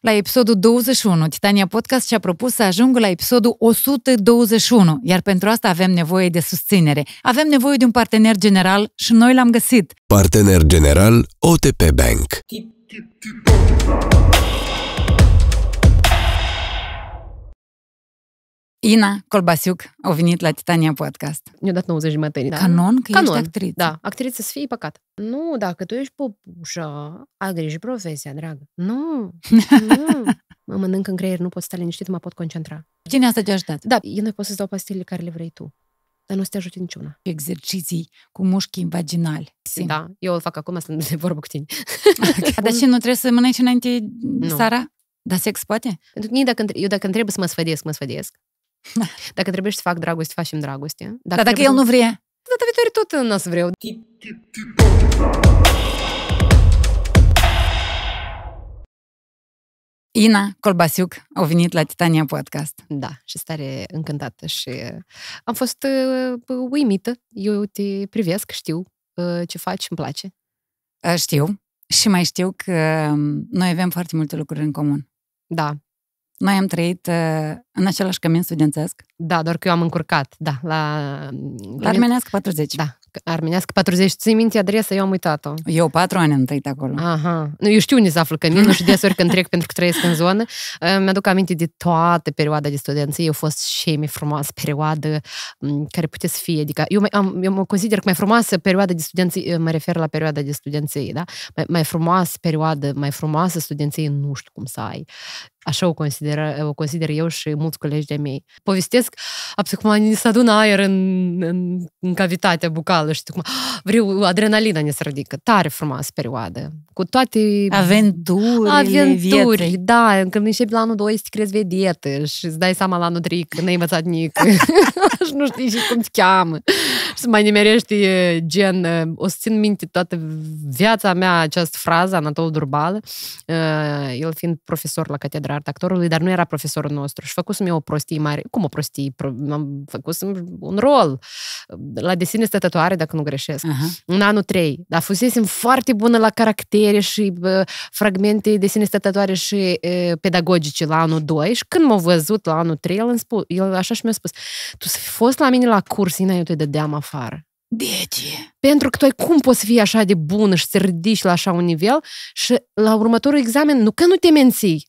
la episodul 21. Titania Podcast și-a propus să ajungă la episodul 121, iar pentru asta avem nevoie de susținere. Avem nevoie de un partener general și noi l-am găsit. Partener general OTP Bank. Ina Colbasiuc a venit la Titania Podcast. Mi-a dat 90 materii. Da. Canon? Că Canon. ești actriță. Da, actriță să fie păcat. Nu, dacă tu ești popușă, ai grijă profesia, dragă. Nu, nu. mă mănânc în creier, nu pot sta liniștit, mă pot concentra. Cine asta te-a ajutat? Da, eu nu pot să-ți dau pastilele care le vrei tu dar nu o să te ajute niciuna. Exerciții cu mușchi vaginali. Sim. Da, eu îl fac acum, să nu de vorbă cu tine. Okay. Dar și nu trebuie să mănânci înainte nu. sara? Dar sex poate? Pentru că dacă, eu dacă trebuie să mă sfădesc, mă sfădesc. Dacă trebuie să fac dragoste, facem dragoste. Dacă Dar dacă trebuie... el nu vrea? Data viitoare tot nu o să vreau. Ina Colbasiuc a venit la Titania Podcast. Da, și stare încântată și uh, am fost uh, uimită. Eu te privesc, știu uh, ce faci, îmi place. Uh, știu și mai știu că um, noi avem foarte multe lucruri în comun. Da, noi am trăit uh, în același cămin studențesc. Da, doar că eu am încurcat, da, la... La Armenească 40. Da, Armenească 40. Ții minte adresa, eu am uitat-o. Eu patru ani am trăit acolo. Aha. Nu, eu știu unde se află căminul și desori când trec pentru că trăiesc în zonă. Uh, mi-aduc aminte de toată perioada de studenție. Eu fost și mai frumoasă perioadă mm, care putea să fie. Adică eu, mai, am, eu mă consider că mai frumoasă perioada de studenție, uh, mă refer la perioada de studenție, da? Mai, mai frumoasă perioadă, mai frumoasă studenție, nu știu cum să ai. Așa o consider, o consider eu și mulți colegi de-a mei. Povestesc, apoi cum ni se adună aer în, în, în cavitatea bucală și cum vreau, ah, adrenalina ne se ridică. Tare frumoasă perioadă. Cu toate... Aventurile Aventuri, da. Când începi la anul 2 să crezi vedete și îți dai seama la anul 3 că n-ai învățat nic. și nu știi și cum te cheamă. Și mai nimerești gen... O să țin minte toată viața mea această frază, Anatol durbal el fiind profesor la catedra art actorului, dar nu era profesorul nostru. Și făcusem eu o prostie mare. Cum o prostie? Am făcut un rol la desine stătătoare, dacă nu greșesc, uh-huh. în anul 3. Dar fusesem foarte bună la caractere și uh, fragmente desene stătătoare și e, pedagogice la anul 2. Și când m-a văzut la anul 3, el, spus, el așa și mi-a spus, tu să fi fost la mine la curs, înainte eu te dădeam afară. De ce? Pentru că tu ai cum poți fi așa de bună și să ridici la așa un nivel și la următorul examen, nu că nu te menții,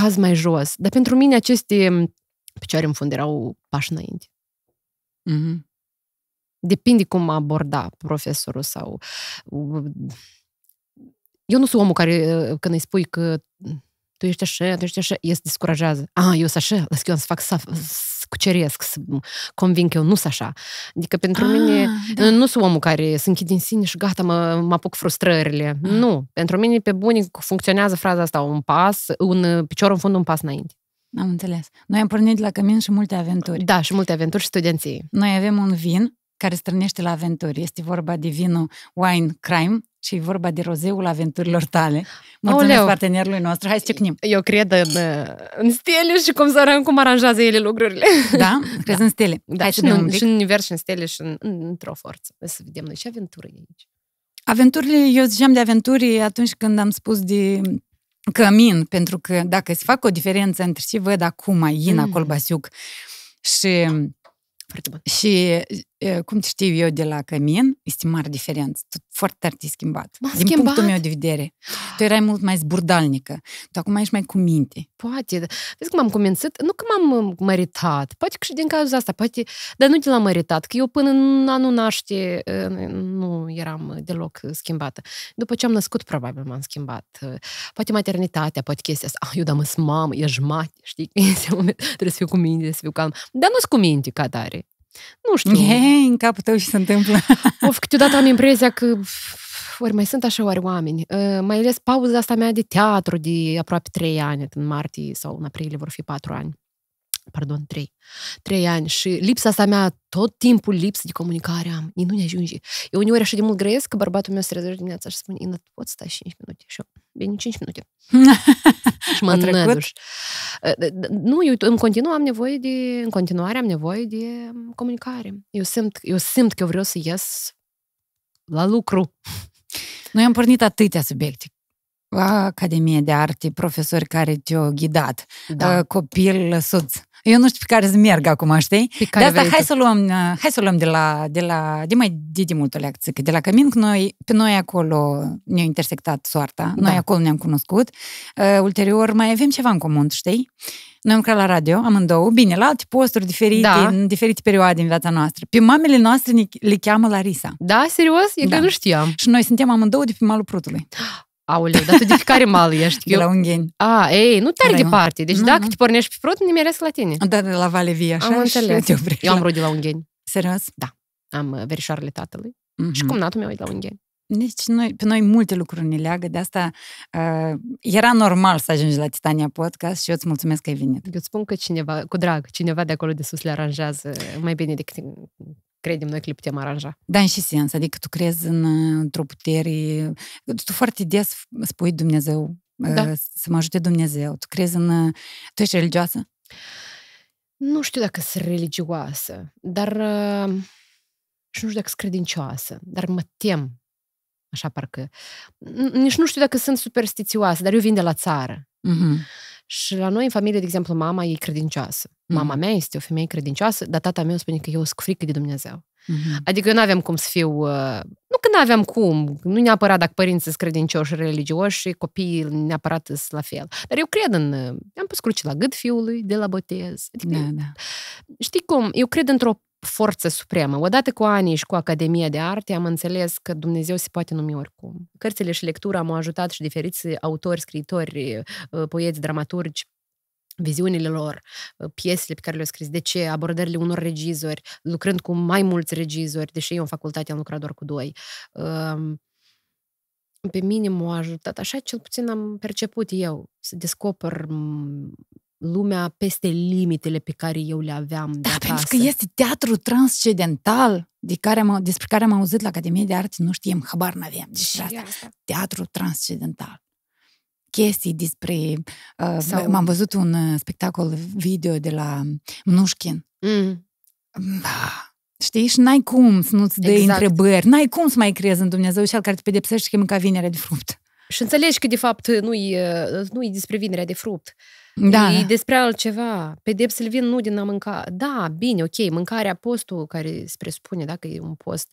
caz mai jos. Dar pentru mine aceste mm, picioare în fund erau pași înainte. Mm-hmm. Depinde cum aborda profesorul sau... Uh, eu nu sunt omul care, uh, când îi spui că mm, tu ești așa, tu ești așa, el se descurajează. A, ah, eu sunt așa, las că eu să fac să cuceresc, să convin că eu nu sunt așa. Adică pentru A, mine ah, da. nu sunt omul care se închide în sine și gata, mă, mă apuc frustrările. A. Ah. Nu. Pentru mine, pe bune, funcționează fraza asta, un pas, un picior în fund, un pas înainte. Am înțeles. Noi am pornit la cămin și multe aventuri. Da, și multe aventuri și studenții. Noi avem un vin care strănește la aventuri. Este vorba de vinul Wine Crime, și e vorba de rozeul aventurilor tale. Mulțumesc Aoleu. partenerului nostru, hai să ciocnim. Eu cred în, uh, în stele și cum, să, cum aranjează ele lucrurile. Da? Crezi da. în stele? Da, hai și, să în, și în univers, și în stele, și în, în, într-o forță. Să vedem noi ce aventură e aici. Aventurile, eu ziceam de aventuri atunci când am spus de cămin, pentru că dacă se fac o diferență între ce văd acum, Ina mm. Colbasiuc și foarte bun. Și cum știu eu de la Cămin, este mare diferență. Tu foarte tare te-ai schimbat. M-a din schimbat? punctul meu de vedere. Tu erai mult mai zburdalnică. Tu acum ești mai cu minte. Poate. Da. Vezi că am cumințit, nu că m-am uh, măritat. Poate că și din cauza asta. Poate, dar nu de la măritat, că eu până în anul naște nu eram deloc schimbată. După ce am născut, probabil m-am schimbat. Uh, poate maternitatea, poate chestia asta. Ah, eu da, mă mamă, ești mate, știi? Trebuie să fiu cu minte, să fiu calm. Dar nu s cu minte ca tare. Nu știu. E, în capul tău și se întâmplă. of, câteodată am impresia că ori mai sunt așa oare oameni. Uh, mai ales pauza asta mea de teatru de aproape trei ani, în martie sau în aprilie vor fi patru ani pardon, trei, trei ani și lipsa asta mea, tot timpul lipsă de comunicare am, nu ne ajunge. Eu uneori așa de mult grăiesc că bărbatul meu se trezește dimineața și spune, Ina, poți sta 5 minute? Și eu, bine, 5 minute. și mă înnăduș. Ă, nu, eu în continuu am nevoie de, în continuare am nevoie de comunicare. Eu simt, eu simt că eu vreau să ies la lucru. Noi am pornit atâtea subiecte Academie de Arte, profesori care te-au ghidat, da. Ă, copil, soț. Eu nu știu pe care să merg acum, știi? de asta hai să luăm, uh, hai să luăm de la, de la de mai de, de multe lecții, că de la că noi, pe noi acolo ne-a intersectat soarta, da. noi acolo ne-am cunoscut. Uh, ulterior mai avem ceva în comun, știi? Noi am lucrat la radio, amândouă, bine, la alte posturi diferite, da. în diferite perioade în viața noastră. Pe mamele noastre ne, le cheamă Larisa. Da, serios? E da. că nu știam. Și noi suntem amândouă de pe malul Prutului. Aoleu, dar tu de care mal ești? De la Ungheni. A, ei, nu tare departe. Deci nu, dacă nu. te pornești pe prut, nimeresc la tine. Da, de la Vale Via, așa. Am înțeles. Eu, eu am rod de la Ungheni. Serios? Da. Am uh, verișoarele tatălui. Mm-hmm. Și mhm. natul meu e de la Ungheni. Deci noi, pe noi multe lucruri ne leagă, de asta uh, era normal să ajungi la Titania Podcast și eu îți mulțumesc că ai venit. Eu îți spun că cineva, cu drag, cineva de acolo de sus le aranjează mai bine decât credem noi că le putem aranja. Da, în și sens, adică tu crezi în, într-o putere, tu foarte des spui Dumnezeu, da. Uh, să mă ajute Dumnezeu, tu crezi în, tu ești religioasă? Nu știu dacă sunt religioasă, dar uh, și nu știu dacă sunt credincioasă, dar mă tem Așa parcă... Nici nu știu dacă sunt superstițioasă, dar eu vin de la țară. Uh-huh. Și la noi, în familie, de exemplu, mama e credincioasă. Mm. Mama mhm. mea este o femeie credincioasă, dar tata meu spune că eu sunt frică de Dumnezeu. Mm-hmm. Adică eu nu aveam cum să fiu... Uh, nu că nu aveam cum, nu neapărat dacă părinții sunt credincioși, religioși și copiii neapărat sunt la fel. Dar eu cred în... Uh, am pus cruce la gât fiului de la botez. Adică, da, da. Știi cum? Eu cred într-o forță supremă. Odată cu anii și cu Academia de Arte am înțeles că Dumnezeu se poate numi oricum. Cărțile și lectura m-au ajutat și diferiți autori, scriitori, uh, poeți, dramaturgi, viziunile lor, uh, piesele pe care le-au scris, de ce, abordările unor regizori, lucrând cu mai mulți regizori, deși eu în facultate am lucrat doar cu doi. Um, pe mine m-a ajutat, așa cel puțin am perceput eu, să descoper lumea peste limitele pe care eu le aveam de Da, acasă. pentru că este teatru transcendental de care am, despre care am auzit la Academie de Arte, nu știem, habar n avem despre asta. asta. Teatru transcendental chestii despre... Uh, Sau... M-am văzut un uh, spectacol video de la Mnușkin. Mm. Da. Știi? Și n-ai cum să nu-ți dai exact. întrebări. N-ai cum să mai crezi în Dumnezeu și al care te pedepsește că mânca vinerea de fruct. Și înțelegi că, de fapt, nu e, uh, nu despre vinerea de fruct. Da, e da. despre altceva. Pedepsele vin nu din a mânca. Da, bine, ok, mâncarea, postul care se presupune, dacă e un post.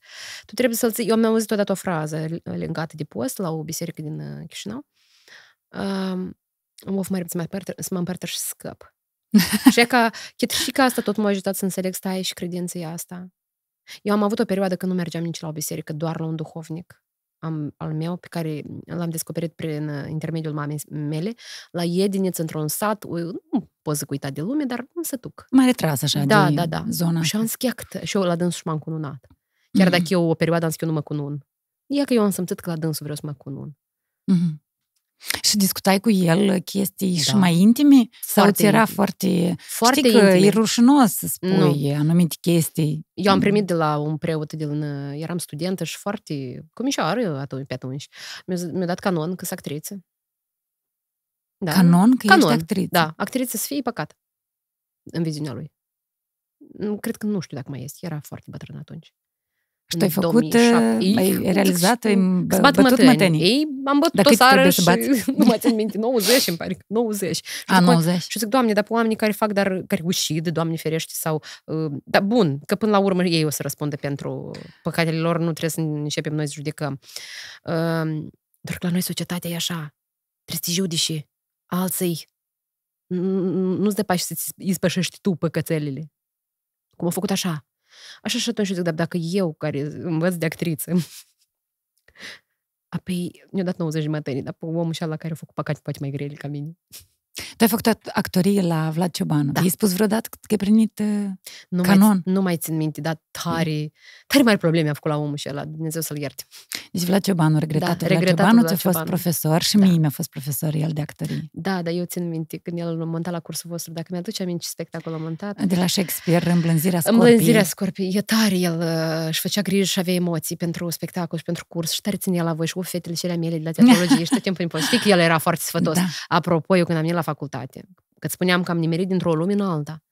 Tu trebuie să-l ții. Eu am auzit odată o frază legată de post la o biserică din uh, Chișinău. Um, of, mă să mă împărtă, să mă împărtă și scăp. și ca, chiar și ca asta tot m-a ajutat să înțeleg stai și credința asta. Eu am avut o perioadă când nu mergeam nici la o biserică, doar la un duhovnic am, al meu pe care l-am descoperit prin uh, intermediul mamei mele, la Iediniț, într-un sat, nu pot să uita de lume, dar se sătuc. Mai retras așa da, de da, da. zona. Și am schiact, și eu la dânsul m-am cununat. Chiar mm-hmm. dacă eu o perioadă am zis că eu nu mă cunun. Ia că eu am simțit că la dânsul vreau să mă cunun. Mm-hmm. Și discutai cu el chestii da. și mai intime? Sau foarte ți era intim. foarte... foarte Știi că intime. e rușinos să spui nu. anumite chestii. Eu am mm. primit de la un preot la, Eram studentă și foarte are atunci, pe atunci. Mi-a, mi dat canon că sunt actriță. Da. Canon? Că canon. ești actriță? Da, actriță să fie păcat în viziunea lui. Cred că nu știu dacă mai este. Era foarte bătrân atunci. Și tu ai făcut, 2007. ai realizat, ai bătut mătenii. mătănii. Ei, am bătut Dacă o sară și, nu mai țin minte, 90 îmi pare, 90. Și A, zic, 90. Și zic, doamne, dar pe oamenii care fac, dar care ușid, doamne ferește, sau, uh, dar bun, că până la urmă ei o să răspundă pentru păcatele lor, nu trebuie să începem noi să judecăm. Uh, um, doar că la noi societatea e așa, trebuie să te judici alții, nu-ți dă pași să-ți ispășești tu păcățelile. Cum a făcut așa, Așa și atunci eu zic, dar dacă eu, care învăț de actriță, apoi mi-a dat 90 de materii, dar omul și la care a făcut păcate poate mai grele ca mine. Tu ai făcut actorie la Vlad Ciobanu. Da. I-ai spus vreodată că ai primit uh, nu canon? Mai, nu mai țin minte, dar tare, tare mari probleme a făcut la omul și la Dumnezeu să-l ierte. Deci Vlad Ciobanu, regretatul, da, regretatul Vlad Ciobanu, ți-a fost profesor și da. mie mi-a fost profesor el de actorie. Da, dar eu țin minte când el l-a montat la cursul vostru, dacă mi-aduce aminte ce spectacol a montat. De la Shakespeare, Îmblânzirea Scorpii. Îmblânzirea Scorpii. E tare, el uh, își făcea griji și avea emoții pentru spectacol și pentru curs și tare ținea la voi și cu fetele și ale mele de la teatrologie și tot timpul în Știi că el era foarte sfătos. Da. Apropo, eu când am venit la facultate. Că spuneam că am nimerit dintr-o lume în alta.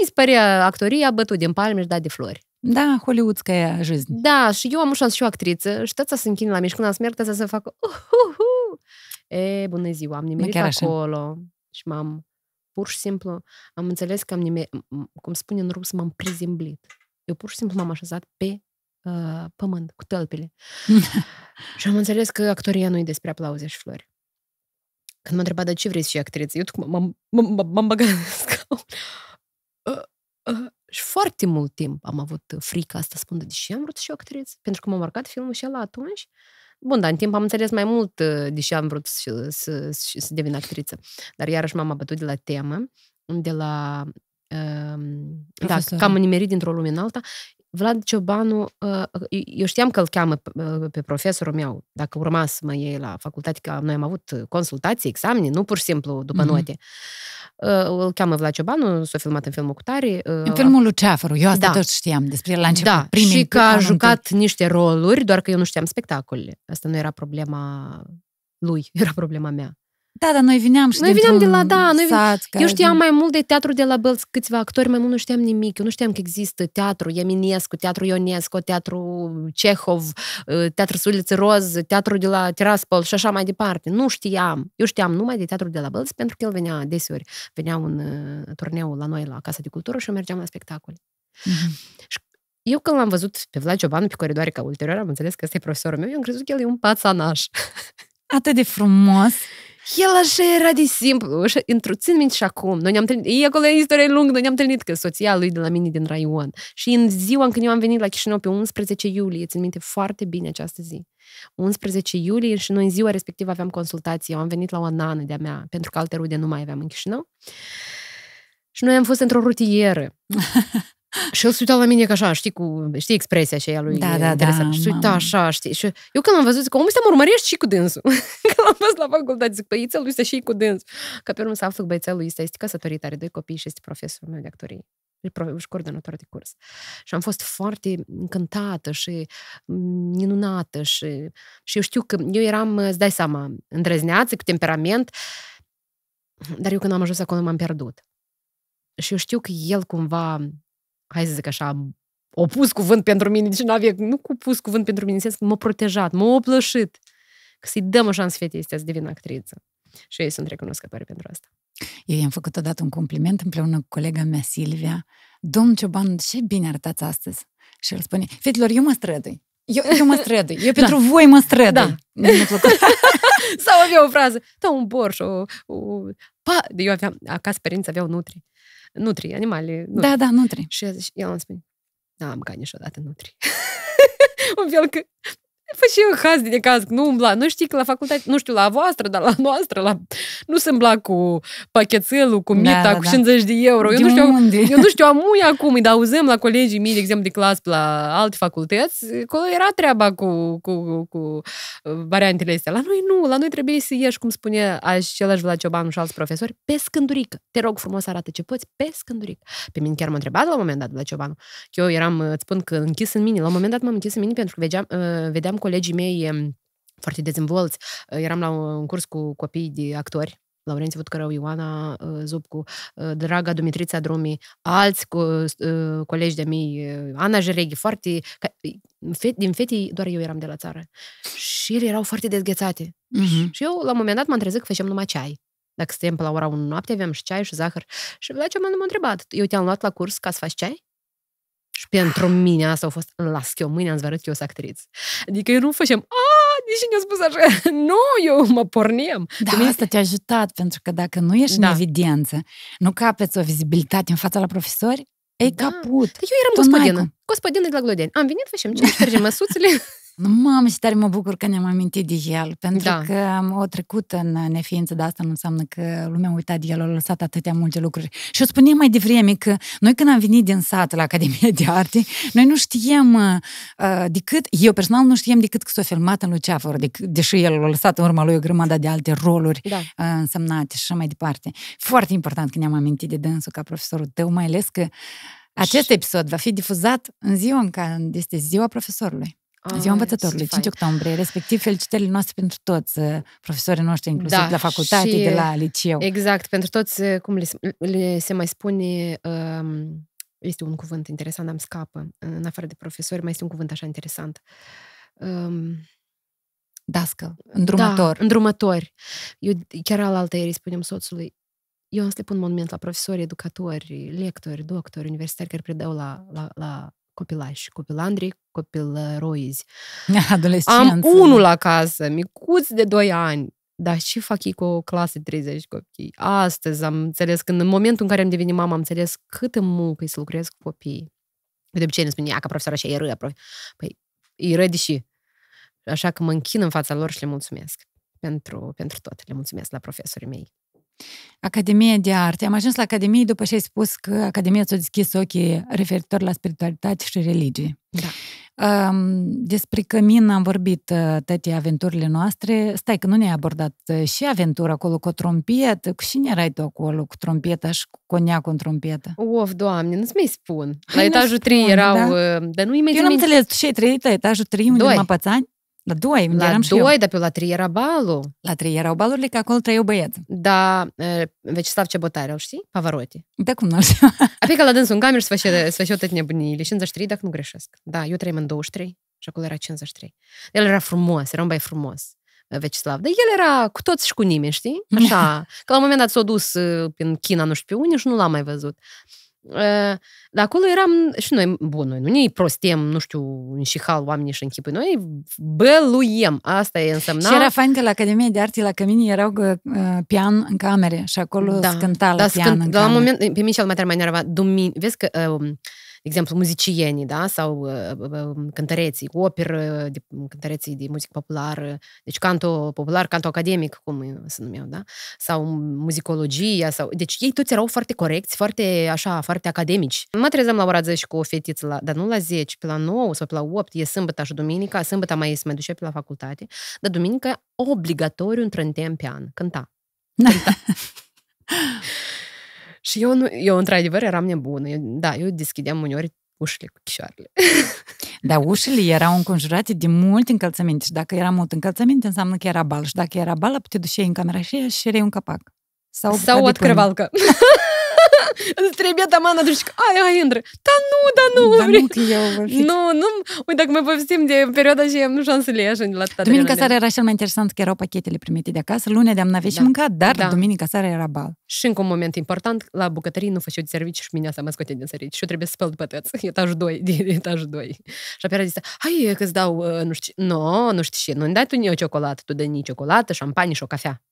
Îi spărea actoria, bătut din palme și dat de flori. Da, e жизнь. Da, și eu am ușat și o actriță și tăța să închină la mici când am smerg, tăța să Uh uhuhu. E, bună ziua, am nimerit Chiar așa. și m-am pur și simplu, am înțeles că am nimerit, cum spune în rus, m-am prezimblit. Eu pur și simplu m-am așezat pe uh, pământ, cu tălpile. și am înțeles că actoria nu e despre aplauze și flori. Când m-a întrebat, de ce vrei să fii actriță? Eu m-am băgat în scaun. Ă, ă, și foarte mult timp am avut frica asta, spun, de ce am vrut să fiu actriță? Pentru că m-a marcat filmul și ăla atunci. Bun, dar în timp am înțeles mai mult ă, de ce am vrut să, să, să, să devin actriță. Dar iarăși m-am abătut de la temă, de la... Uh, da, că am nimerit dintr-o lume în alta. Vlad Ciobanu, ă, ă, eu știam că îl cheamă ă, pe profesorul meu, dacă urma să mă iei la facultate, că noi am avut consultații, examene, nu pur și simplu după mm-hmm. note. Îl cheamă Vlad Ciobanu, s-a filmat în filmul cu tare. În filmul lui Ceafăru, eu asta da. tot știam despre el la început. Da, primii și că a jucat întâi. niște roluri, doar că eu nu știam spectacolele. Asta nu era problema lui, era problema mea. Da, dar noi vineam și Noi vineam de la, da, noi sat, eu știam mai mult de teatru de la Bălți, câțiva actori, mai mult nu știam nimic. Eu nu știam că există teatru Ieminescu, teatru Ionescu, teatru Cehov, ă, teatru Suliță Roz, teatru de la Tiraspol și așa mai departe. Nu știam. Eu știam numai de teatru de la Bălți pentru că el venea desiori, Venea un ă, turneu la noi la Casa de Cultură și eu mergeam la spectacol. Mm-hmm. Și eu când l-am văzut pe Vlad Ciobanu pe coridoare, ca ulterior am înțeles că este profesorul meu, eu am crezut că el e un pațanaș. Atât de frumos! El așa era de simplu, așa, țin minte și acum. Noi ne-am întâlnit, e acolo e istorie lungă, noi ne-am întâlnit că soția lui de la mine din Raion. Și în ziua în când eu am venit la Chișinău pe 11 iulie, țin minte foarte bine această zi. 11 iulie și noi în ziua respectivă aveam consultații. Eu am venit la o nană de-a mea, pentru că alte rude nu mai aveam în Chișinău. Și noi am fost într-o rutieră și el se uita la mine ca așa, știi, cu, știi expresia a lui da, da, Da, și se uita așa, știi. Și eu când am văzut, zic, omul ăsta mă urmărește și cu dânsul. când am văzut la facultate, zic, băiețelul ăsta și cu dânsul. Că pe urmă să aflu că băiețelul ăsta este căsătorit, are doi copii și este profesorul meu de actorie și coordonator de curs. Și am fost foarte încântată și minunată și, și eu știu că eu eram, îți dai seama, îndrăzneață, cu temperament, dar eu când am ajuns acolo m-am pierdut. Și eu știu că el cumva hai să zic așa, opus cuvânt pentru mine, deci nu avea, nu cu pus cuvânt pentru mine, în sens că m-a protejat, m-a oplășit. Că să-i dăm o șansă fetei astea să devină actriță. Și ei sunt recunoscători pentru asta. Eu i-am făcut odată un compliment împreună cu colega mea, Silvia. Domn Cioban, ce bine arătați astăzi! Și el spune, fetilor, eu mă strădui. Eu, eu mă strădui. Eu da. pentru da. voi mă strădui. Da. Mi-a plăcut. Sau avea o frază, da, un borș, o, o... Pa, eu aveam, acasă părinți aveau nutri nutri, animale. Nutri. Da, da, nutri. Și el, îmi spune, da, am mâncat niciodată nutri. un fel că Fă și eu haz de casc, nu umbla. Nu știi că la facultate, nu știu, la voastră, dar la noastră, la... nu se îmbla cu pachetelul, cu da, mita, da, da, cu 50 de euro. De eu, nu știu, eu nu știu amui acum, îi auzăm la colegii mei, de exemplu, de clasă, la alte facultăți, acolo era treaba cu, cu, cu, cu uh, variantele astea. La noi nu, la noi trebuie să ieși, cum spune același Vlad Ciobanu și alți profesori, pe scândurică. Te rog frumos, arată ce poți, pe scândurică. Pe mine chiar m-a întrebat la un moment dat Vlad Ciobanu, că eu eram, îți spun că închis în mine, la un moment dat m-am închis în mine pentru că uh, vedeam, vedeam colegii mei foarte dezvolți. Eh, eram la un curs cu copii de actori, Laurențiu Vutcărău, Ioana eh, Zupcu, eh, Draga Dumitrița Drumi, alți co colegi de mii, Ana Jereghi, foarte... Din fetii doar eu eram de la țară. Și ele erau foarte dezghețate. Uh-huh. Și eu, la un moment dat, m-am trezit că făceam numai ceai. Dacă suntem pe la ora 1 noapte, aveam și ceai și zahăr. Și la ce m-am întrebat, eu te-am luat la curs ca să faci ceai? Și pentru mine asta a fost, las eu, mâine îți arăt eu sunt actriță. Adică eu nu făceam, a, deși ne-a spus așa, nu, eu mă pornim. Da, mine... asta te-a ajutat, pentru că dacă nu ești da. în evidență, nu capeți o vizibilitate în fața la profesori, ei da. caput. Deci eu eram gospodină. Gospodină de la Glodeni. Am venit, facem ce ștergem măsuțele. Mamă, și tare mă bucur că ne-am amintit de el, pentru da. că um, o trecut în uh, neființă, dar asta nu înseamnă că lumea a uitat de el, a lăsat atâtea multe lucruri. Și o spuneam mai devreme că noi când am venit din sat la Academia de Arte, noi nu știam uh, uh decât, eu personal nu știam decât că s-a filmat în Luceafor, de, deși el a lăsat în urma lui o grămadă de alte roluri da. uh, însemnate și așa mai departe. Foarte important că ne-am amintit de dânsul ca profesorul tău, mai ales că acest episod va fi difuzat în ziua în care este ziua profesorului. Ziua Învățătorului, 5 fain. octombrie, respectiv felicitările noastre pentru toți uh, profesorii noștri, inclusiv da, de la facultate, și, de la liceu. Exact, pentru toți, uh, cum le, le se mai spune, um, este un cuvânt interesant, am scapă, în afară de profesori, mai este un cuvânt așa interesant. Um, Dască, îndrumător. Da, îndrumători. Eu chiar altă ieri spunem soțului, eu am să le pun monument la profesori, educatori, lectori, doctori, universitari care predau la, la, la copilași, copilandri, copilăroizi. Am unul la casă, micuț de 2 ani, dar ce fac ei cu o clasă de 30 copii. Astăzi am înțeles, când în momentul în care am devenit mamă, am înțeles câtă muncă e să lucrez cu copiii. De obicei ne ea ca profesor așa e râd, prof. Păi, e râd și... Așa că mă închin în fața lor și le mulțumesc pentru, pentru tot. Le mulțumesc la profesorii mei. Academia de Arte. Am ajuns la Academie după ce ai spus că Academia ți-a deschis ochii referitor la spiritualitate și religii. Da. Despre cămin am vorbit uh, toate aventurile noastre. Stai că nu ne-ai abordat uh, și aventura acolo cu o trompetă. Cu cine erai tu acolo cu trompeta și cu coniacul în trompetă? Of, doamne, nu-ți mai spun. La Hai etajul 3 erau... Da? Uh, dar nu-i mai Eu nu am înțeles, ce ai trăit la etajul 3 unde mă pățani? La doi, la doi, dar pe la trei era balul. La trei erau balurile, că acolo trăiau băieți. Da, Vecislav Cebotar, îl știi? Pavarotti. Da, cum nu știu. că adică la dânsul în cameră să făcea tot nebunile. 53, dacă nu greșesc. Da, eu trăim în 23 și acolo era 53. El era frumos, era un băie frumos. Vecislav. Dar el era cu toți și cu nimeni, știi? Așa. Că la un moment dat s-a dus prin China, nu știu pe unii și nu l-am mai văzut. Dar acolo eram și noi, bun, noi nu ne prostem, nu știu, în și hal oamenii și închipui, noi băluiem, asta e însemna. Și era fain că la Academia de Arte, la Cămine, erau pian în camere și acolo da, scânta la da, pian scânt, în la camere. moment, eh, pe mine cel mai tare mai nerva, dumin, vezi că uh, ehm, de exemplu, muzicienii da? sau uh, uh, uh, um, cântăreții, operă, de, um, cântăreții de muzică populară, deci canto popular, canto academic, cum se numeau, da? sau muzicologia. Sau... Deci ei toți erau foarte corecți, foarte așa, foarte academici. Mă trezeam la ora 10 cu o fetiță, la, dar nu la 10, pe la 9 sau pe la 8, e sâmbătă și duminica, sâmbătă mai se mai duce pe la facultate, dar duminica obligatoriu într-un pian, cânta. cânta. Și eu, nu, eu într-adevăr, eram nebună. Eu, da, eu deschideam uneori ușile cu chișoarele. Da, ușile erau înconjurate de multe încălțăminte și dacă era mult încălțăminte, înseamnă că era bal. Și dacă era bală, puteai duceai în camera și șereai un capac. Sau, Sau o crevalcă. trebuie tamana duci, ai, ai, Indra, da nu, da nu, da, nu Nu, nu, uite, dacă mai povestim de perioada și am le așa la tata. Duminica seara era cel mai interesant că erau pachetele primite de acasă, lunea de-am navit și da. mâncat, dar da. duminica seara era bal. Și încă un moment important, la bucătărie nu făceau de servici și minea să mă scoate din servici și eu trebuie să spăl pătăți, etajul 2, din etajul 2. Și apoi era zis, hai că ți dau, uh, nu știu, nu, nu știu ce, nu-mi dai tu nici o ciocolată, tu dai nici ciocolată, șampanie și o cafea.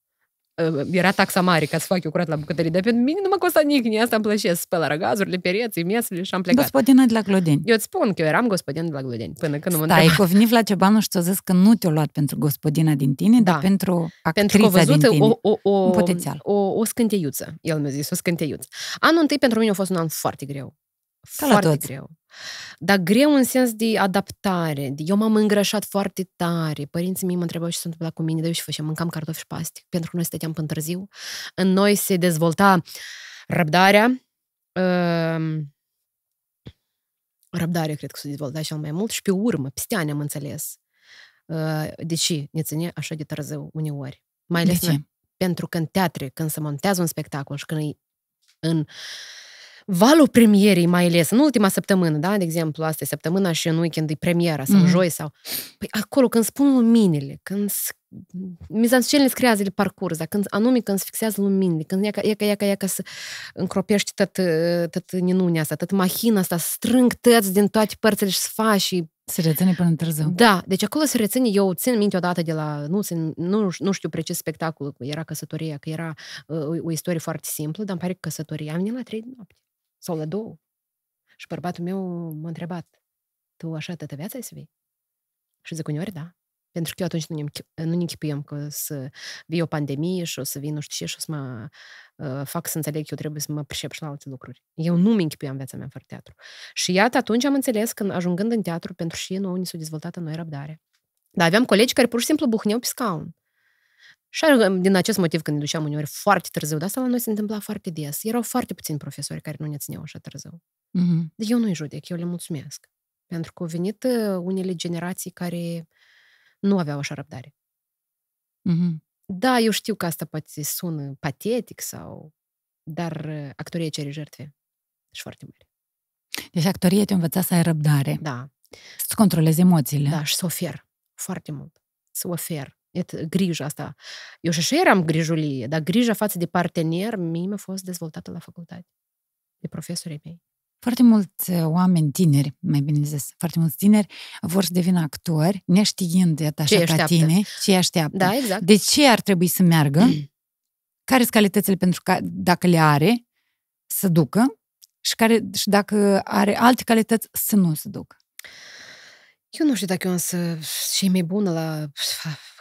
Э, era taxa mare ca să fac eu curat la bucătărie, dar pentru mine nu mă nimic, nici asta îmi plăcea să spăl aragazurile, pereții, mesele și am plecat. Gospodină de la Glodeni. Eu îți spun că eu eram gospodină de la Glodeni, până când nu mă Stai, că venit la Cebanu și ți-a zis că nu te-a luat pentru gospodina din tine, da. dar pentru actrița pentru că o, o din tine. O, o, o, potențial. O, o scânteiuță, el mi-a zis, o scânteiuță. Anul întâi pentru mine a fost un an foarte greu. Ca foarte la toți. greu. Dar greu în sens de adaptare. Eu m-am îngrășat foarte tare. Părinții mei mă întrebau ce se întâmpla cu mine, de eu și făceam, mâncam cartofi și pastic, pentru că noi stăteam până târziu. În noi se dezvolta răbdarea, uh, răbdarea cred că se dezvolta și mai mult și pe urmă, peste ani am înțeles. Uh, de ce ne ține așa de târziu uneori? Mai ales de ce? pentru că în teatre, când se montează un spectacol și când e în valul premierii, mai ales în ultima săptămână, da, de exemplu, asta e săptămâna și în weekend e premiera sau mm-hmm. joi sau... Păi acolo, când spun luminile, când mizancenile scrie de parcurs, dar când, anume când se fixează luminile, când e ca, e ca, e ca, e ca să încropești tot, tot ninunea asta, tot mahina asta, strâng tăți din toate părțile și să și se reține până târziu. Da, deci acolo se reține, eu țin minte odată de la, nu, țin, nu, nu știu precis spectacolul, era căsătoria, că era uh, o, o istorie foarte simplă, dar îmi pare că căsătoria am venit la trei noapte sau la două. Și bărbatul meu m-a întrebat, tu așa tătă viața ai să vii? Și zic uneori, da. Pentru că eu atunci nu ne, nu ne închipuiem că să vii o pandemie și o să vin nu știu ce și o să mă uh, fac să înțeleg că eu trebuie să mă pricep și la alte lucruri. Eu nu mi închipuiam viața mea fără teatru. Și iată, atunci am înțeles că ajungând în teatru, pentru și nouă ni s-a dezvoltat în noi răbdare. Dar aveam colegi care pur și simplu buhneau pe scaun. Și um, din acest motiv, când ne duceam uneori foarte târziu, dar asta la noi se întâmpla foarte des. Erau foarte puțini profesori care nu ne țineau așa târziu. Mm-hmm. Deci eu nu-i judec, eu le mulțumesc. Pentru că au venit uh, unele generații care nu aveau așa răbdare. Mm-hmm. Da, eu știu că asta poate sună patetic sau... Dar uh, actorie cere jertfe. Și foarte mari. Deci actorie te învăța să ai răbdare. Da. Să-ți controlezi emoțiile. Da, și să ofer. Foarte mult. Să ofer et, grija asta. Eu și așa eram grijulie, dar grija față de partener mie mi-a fost dezvoltată la facultate, de profesorii mei. Foarte mulți э, oameni tineri, mai bine zis, foarte mulți tineri vor să devină actori, neștiind de așa ce ca tine, ce așteaptă. Da, exact. De ce ar trebui să meargă? Mm. Care sunt calitățile pentru că, dacă le are, să ducă? Și, care, și dacă are alte calități, să nu se ducă? Eu nu știu dacă eu însă și mai bună la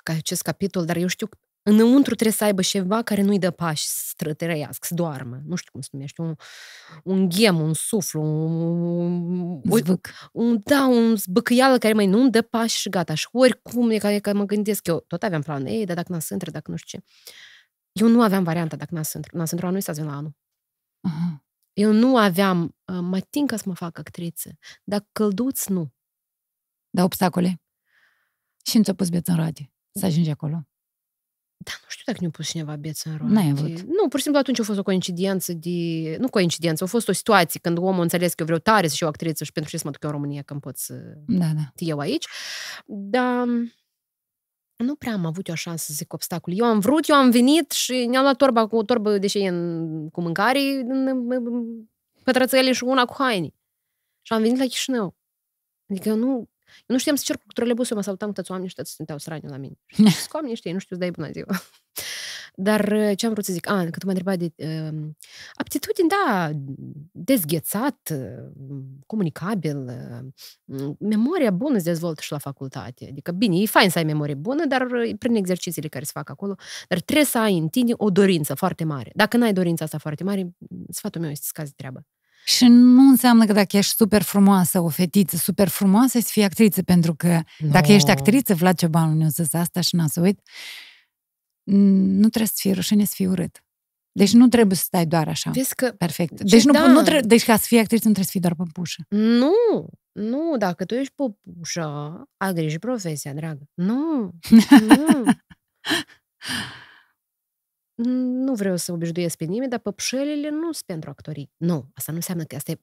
ca acest capitol, dar eu știu că înăuntru trebuie să aibă ceva care nu-i dă pași să trăiască, să doarmă. Nu știu cum se numește, un, un ghem, un suflu, un, Zbâc. un, da, un zbăcăială care mai nu-mi dă pași și gata. Și oricum, e ca, că mă gândesc, eu tot aveam plan, ei, dar dacă n-a să intre, dacă nu știu ce. Eu nu aveam varianta dacă n-a să intre. N-a să intre anul ăsta, la anul. Uh-huh. Eu nu aveam, uh, mă tin ca să mă fac actriță, dar călduț nu. Da, obstacole. Și nu ți-a pus în radio să ajungi acolo. Da, nu știu dacă ne-a pus cineva beț în rol. N-ai avut. Nu, pur și simplu atunci a fost o coincidență de... Nu coincidență, a fost o situație când omul înțeles că eu vreau tare să o actriță și pentru ce să mă duc eu în România când pot să da, da. eu aici. Dar mm, nu prea am avut eu așa să zic obstacol. Eu am vrut, eu am venit și ne-am luat torba cu o torbă, deși e în, cu mâncare, în, pătrățele și una cu haine. Și am venit la Chișinău. Adică eu nu, eu nu știam să cer cu trolebusul, mă salutam cu toți oamenii și toți stânteau straniu la mine. Și oamenii ăștia, nu știu îți dai bună ziua. Dar ce am vrut să zic? A, că tu m-ai întrebat de uh, aptitudini, da, dezghețat, comunicabil, uh, memoria bună se dezvoltă și la facultate. Adică, bine, e fain să ai memorie bună, dar prin exercițiile care se fac acolo, dar trebuie să ai în tine o dorință foarte mare. Dacă n-ai dorința asta foarte mare, sfatul meu este să scazi treaba. Și nu înseamnă că dacă ești super frumoasă, o fetiță super frumoasă, să fii actriță, pentru că no. dacă ești actriță, Vlad Ciobanu ne-a zis asta și n-a să uit, nu trebuie să fii rușine, să fii urât. Deci nu trebuie să stai doar așa. Vezi că... Perfect. Deci, nu, da. nu trebuie, deci ca să fii actriță nu trebuie să fii doar păpușă. Nu, nu, dacă tu ești păpușă, ai grijă profesia, dragă. Nu, nu. nu vreau să obișnuiesc pe nimeni, dar păpșelele nu sunt pentru actorii. Nu, asta nu înseamnă că asta e...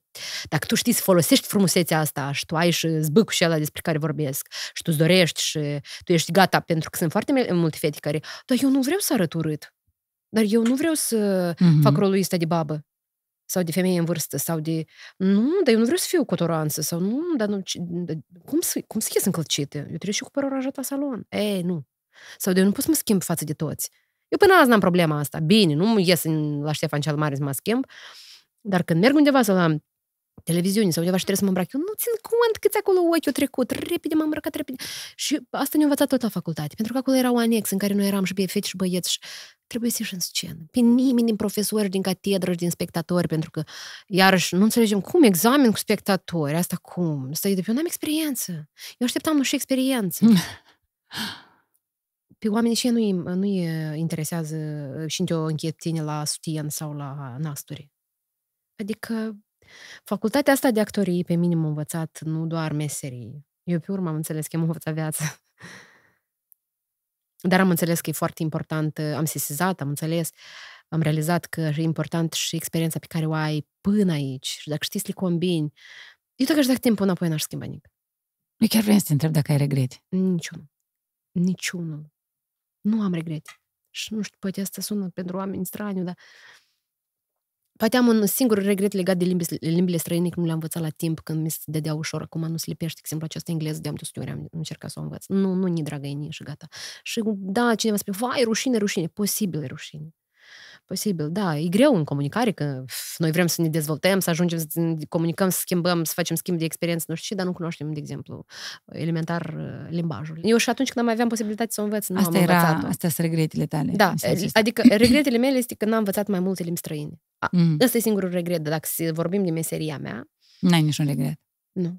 Dacă tu știi să folosești frumusețea asta și tu ai și zbâcul și ăla despre care vorbesc și tu îți dorești și tu ești gata, pentru că sunt foarte multe fete care, dar eu nu vreau să arăt urât, dar eu nu vreau să mm-hmm. fac rolul ăsta de babă sau de femeie în vârstă, sau de... Nu, dar eu nu vreau să fiu cotoranță, sau nu, dar nu... cum, să, cum să ies încălcite? Eu trebuie și cu la salon. Ei, nu. Sau de eu nu pot să mă schimb față de toți. Eu până azi n-am problema asta. Bine, nu ies în, la Ștefan cel Mare să mă schimb, dar când merg undeva să la televiziune sau undeva și trebuie să mă îmbrac, eu nu țin cont câți acolo au trecut, repede m-am îmbrăcat, repede. Și asta ne-a învățat tot la facultate, pentru că acolo era un anex în care noi eram și fete și băieți și trebuie să ieși în scenă. Pe nimeni din profesori, din catedră și din spectatori, pentru că, iarăși, nu înțelegem cum examen cu spectatori, asta cum? Asta de pe eu n-am experiență. Eu așteptam și experiență. pe păi, oamenii uh, uh, și nu-i, nu-i interesează și o închetine la sutien sau la nasturi. Adică facultatea asta de actorie pe mine m-a învățat nu doar meserii. Eu pe urmă am înțeles că m am învățat viața. Dar am înțeles că e foarte important, uh, am sesizat, am înțeles, am realizat că e important și experiența pe care o ai până aici. Și dacă știi să le combini, eu dacă aș da timpul înapoi, n-aș schimba nimic. Eu chiar vreau să te întreb dacă ai regret. Niciunul. Niciunul nu am regret Și nu știu, poate asta sună pentru oameni straniu, dar poate am un singur regret legat de limbile, limbile străine, că nu le-am învățat la timp, când mi se dădea ușor, acum nu se lipește, de exemplu, această engleză, de-am de ori am încercat să o învăț. Nu, nu, ni dragă e, și gata. Și da, cineva spune, vai, rușine, rușine, posibil rușine. Posibil, da, e greu în comunicare, că noi vrem să ne dezvoltăm, să ajungem să comunicăm, să schimbăm, să facem schimb de experiență, nu știu ce, dar nu cunoaștem, de exemplu, elementar uh, limbajul. Eu și atunci când am aveam posibilitatea să o învăț, nu asta am era, învățat Asta sunt regretele tale. Da, adică regretele mele este că n-am învățat mai multe limbi străine. mm. Asta e singurul regret, dar dacă vorbim de meseria mea... N-ai niciun regret. Nu.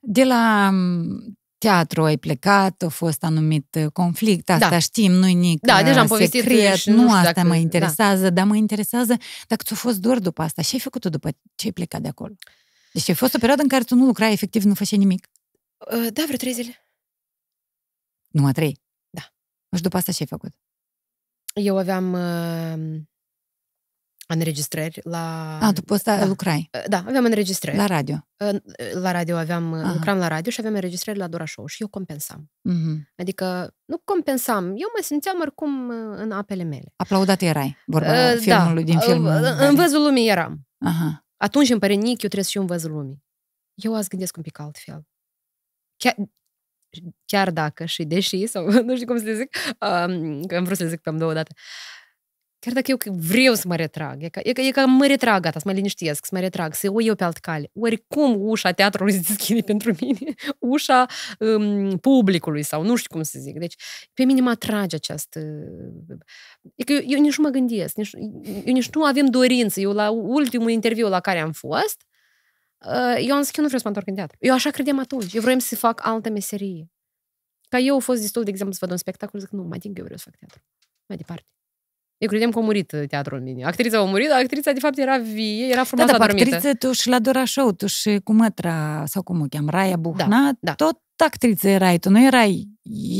De la mm, teatru ai plecat, a fost anumit uh, conflict, asta da. știm, nu-i nic da, uh, deja am uh, secret, povestit nu, nu asta dacă, mă da. interesează, da. dar mă interesează dacă ți-a fost doar după asta. Ce ai făcut tu după ce ai plecat de acolo? Deci a fost o perioadă în care tu nu lucrai, efectiv nu făceai nimic. Da, vreo trei zile. Numai trei? Da. Și după asta ce ai făcut? Eu aveam uh, înregistrări la... A, după asta da. lucrai. Uh, da, aveam înregistrări. La radio. Uh, la radio aveam, uh, Aha. lucram la radio și aveam înregistrări la Dora Show și eu compensam. Uh-huh. Adică, nu compensam, eu mă simțeam oricum în apele mele. Aplaudat erai, vorba uh, da. filmului, da. din filmul. Uh, în văzul lumii eram. Aha. Atunci îmi pare nic, eu trebuie să fiu în văzul lumii. Eu azi gândesc un pic altfel. Chiar, chiar dacă și deși, sau nu știu cum să le zic, um, că am vrut să le zic pe două dată, uh, chiar dacă eu vreau să mă retrag, e ca, e ca, e ca mă retrag, gata, să mă liniștesc, să mă retrag, să o iau pe alt cale. Oricum ușa teatrului se deschide pentru mine, ușa um, publicului sau nu știu cum să zic. Deci pe mine mă atrage această... E că eu, eu nici nu mă gândesc, nici, eu nici nu avem dorință. Eu la ultimul interviu la care am fost, uh, eu am zis că eu nu vreau să mă întorc în teatru. Eu așa credeam atunci. Eu vreau să fac altă meserie. Ca eu a fost destul, de exemplu, să văd un spectacol, zic, nu, mai din eu vreau să fac teatru. Mai departe. Eu credeam că a murit uh, teatrul mine. Actrița a murit, dar actrița de fapt era vie, era frumoasă da, da, adormită. actrița tu și la Dora Show, tu și cu mătra, sau cum o cheam, Raia da, Buhna, da, da. tot actriță erai tu, nu erai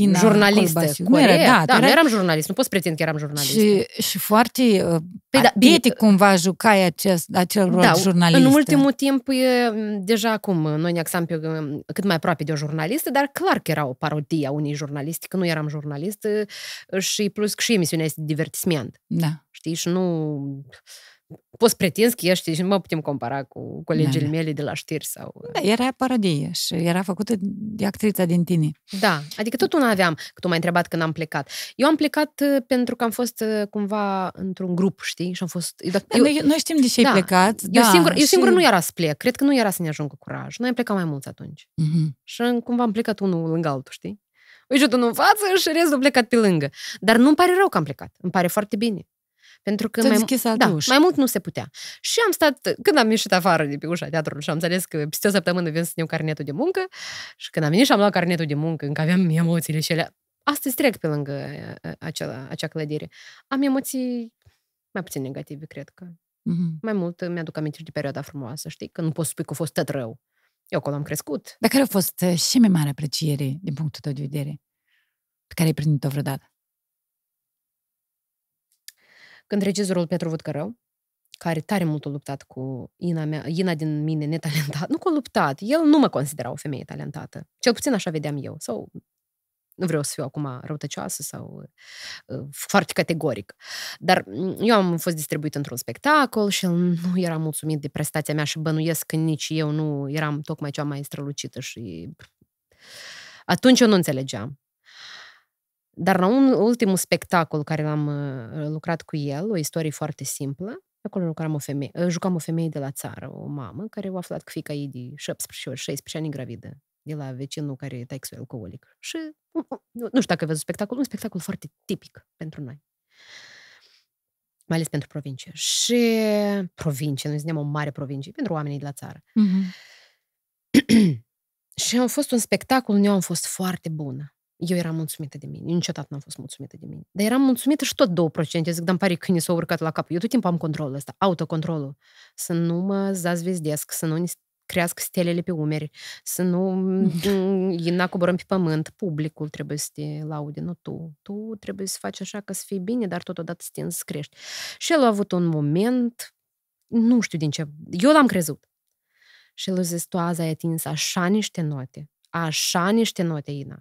în Jurnalistă, era, da, da, erai... nu eram jurnalist, nu poți pretind că eram jurnalist. Și, și foarte uh, păi, da, bine, cumva jucai acest, acel rol da, jurnalist. în ultimul timp, e, deja acum, noi ne axam pe uh, cât mai aproape de o jurnalistă, dar clar că era o parodie a unei jurnaliste, că nu eram jurnalist uh, și plus că și emisiunea este divertisment. Da. Știi, și nu poți pretins că ești și nu mă putem compara cu colegii da, da, mele de la știri sau... Da, era parodie și era făcută de actrița din tine. Da, adică tot una aveam, că tu m-ai întrebat când am plecat. Eu am plecat uh, pentru că am fost uh, cumva într-un grup, știi? Și am fost... Da, eu... noi, știm de ce da. ai plecat. Eu, da, singur, eu și... singur nu era să plec. Cred că nu era să ne ajungă curaj. Noi am plecat mai mulți atunci. Mm-hmm. Și cumva am plecat unul lângă altul, știi? Uite, unul în față și restul plecat pe lângă. Dar nu-mi pare rău că am plecat. Îmi pare foarte bine. Pentru că mai, da, mai mult nu se putea. Și am stat, când am ieșit afară de pe ușa teatrului și am înțeles că peste o săptămână vin să ne iau carnetul de muncă și când am venit și am luat carnetul de muncă, încă aveam emoțiile și alea. Astăzi trec pe lângă uh, acea, acea clădire. Am emoții mai puțin negative, cred că. Mm-hmm. Mai mult mi-aduc amintiri de perioada frumoasă, știi? Că nu poți spui că a fost tot rău. Eu acolo am crescut. Dar care a fost uh, și mai mare apreciere din punctul tău de vedere? Pe care ai primit-o vreodată? Când regizorul Petru Vodcărău, care tare mult a luptat cu Ina, mea, Ina din mine netalentat, nu că a luptat, el nu mă considera o femeie talentată. Cel puțin așa vedeam eu. Sau nu vreau să fiu acum răutăcioasă sau uh, foarte categoric. Dar eu am fost distribuit într-un spectacol și el nu era mulțumit de prestația mea și bănuiesc că nici eu nu eram tocmai cea mai strălucită și... Atunci eu nu înțelegeam. Dar la un ultimul spectacol care l-am uh, lucrat cu el, o istorie foarte simplă, acolo lucram o femeie, uh, jucam o femeie de la țară, o mamă, care a aflat că fica ei de 17 ori, 16 ani gravidă de la vecinul care e taxul alcoolic. Și uh, nu știu dacă văzut spectacolul, un spectacol foarte tipic pentru noi. Mai ales pentru provincie. Și provincie, noi suntem o mare provincie, pentru oamenii de la țară. Mm-hmm. și a fost un spectacol, eu am fost foarte bună eu eram mulțumită de mine. Eu niciodată n-am fost mulțumită de mine. Dar eram mulțumită și tot 2%. Zic, dar îmi pare că ni s-a urcat la cap. Eu tot timpul am controlul ăsta, autocontrolul. Să nu mă zazvezdesc, să nu ni crească stelele pe umeri, să nu na coborăm pe pământ. Publicul trebuie să te laude, nu tu. Tu trebuie să faci așa ca să fii bine, dar totodată să te crești. Și el a avut un moment, nu știu din ce, eu l-am crezut. Și el a zis, tu azi ai atins așa niște note, așa niște note, Ina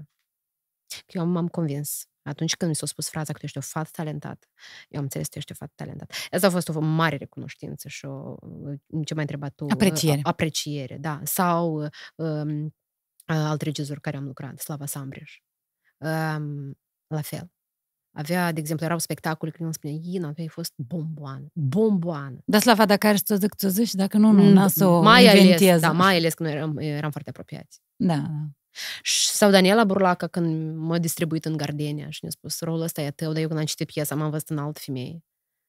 că Eu m-am convins. Atunci când mi s-a spus fraza că tu ești o fată talentată, eu am înțeles că tu ești o fată talentată. Asta a fost o mare recunoștință și o, uh, ce m-ai întrebat tu? Uh, apreciere. A, apreciere, da. Sau uh, um, alt regizor care am lucrat, Slava Sambriș. Um, la fel. Avea, de exemplu, erau spectacole când îmi spunea, Ina, tu ai fost bomboană, bomboană. Dar Slava, dacă ai să zic, să zici, dacă nu, nu, n-a să o mai inventez. Ales, da, mai ales că noi eram, eram foarte apropiați. Da, sau Daniela Burlaca când m-a distribuit în Gardenia și mi-a spus, rolul ăsta e tău, dar eu când am citit piesa m-am văzut în alt femeie.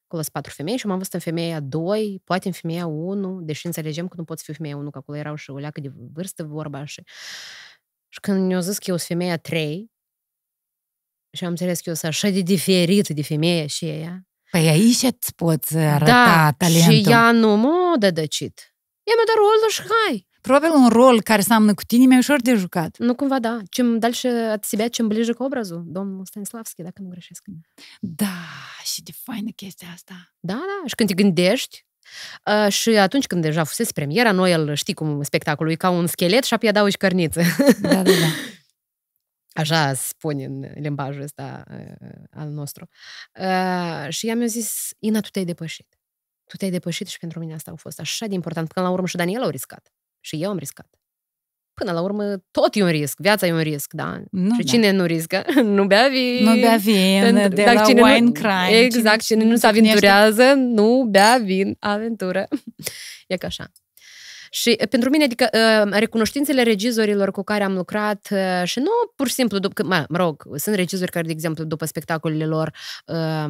Acolo sunt patru femei și m-am văzut în femeia doi, poate în femeia unu, deși înțelegem că nu poți fi femeia unu că acolo erau și o leacă de vârstă vorba și... Și când mi-au zis că eu sunt femeia trei, și am înțeles că eu sunt așa de diferit de femeia și ea. Păi aici îți poți arăta da, talentul. și ea nu m-a dădăcit. Ea mi-a dat rolul și hai, Probabil un rol care seamănă cu tine mai ușor de jucat. Nu cumva, da. Чем дальше от себя, чем ближе cu obrazul, Domnul Stanislavski, dacă nu greșesc. Da, și de faină chestia asta. Da, da. Și când te gândești, Uh, și atunci când deja fusese premiera, noi îl știi cum spectacolul e ca un schelet și apoi adaugi cărniță. Da, da, da. Așa spune în limbajul ăsta uh, al nostru. Uh, și ea mi-a zis, Ina, tu te-ai depășit. Tu te-ai depășit și pentru mine asta a fost așa de important. că la urmă și Daniela au riscat. Și eu am riscat. Până la urmă, tot e un risc, viața e un risc, da? Nu, și da. cine da. nu riscă? nu bea vin. Nu bea vin, de la cine wine nu, crime. Exact, cine, cine nu se aventurează, nește... nu bea vin, aventură. e ca așa. Și pentru mine, adică, ă, recunoștințele regizorilor cu care am lucrat ă, și nu pur și simplu, după, mă, mă rog, sunt regizori care, de exemplu, după spectacolele lor, ă,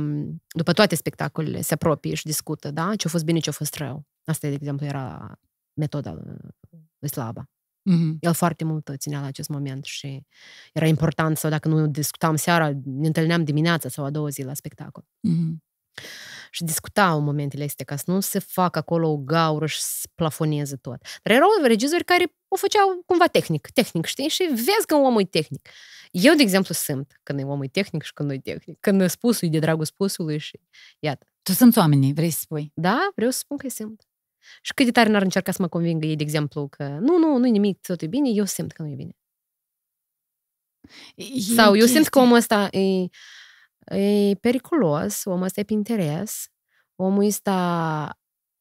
după toate spectacolele, se apropie și discută, da? Ce-a fost bine, ce-a fost rău. Asta, de exemplu, era metoda lui uh, slabă. Mm-hmm. El foarte mult ținea la acest moment și era important să, dacă nu discutam seara, ne întâlneam dimineața sau a doua zi la spectacol. Mm-hmm. Și discutau momentele astea ca să nu se facă acolo o gaură și să plafoneze tot. Dar erau regizori care o făceau cumva tehnic, tehnic, știi? Și vezi că un omul e tehnic. Eu, de exemplu, sunt când e omul e tehnic și când nu e tehnic. Când e spusul, e de dragul spusului și iată. Tu sunt oamenii, vrei să spui? Da, vreau să spun că simt. Și cât de tare n-ar încerca să mă convingă ei, de exemplu, că nu, nu, nu-i nimic, tot e bine, eu simt că nu e bine. E Sau eu simt că omul ăsta e, e periculos, omul ăsta e pe interes, omul ăsta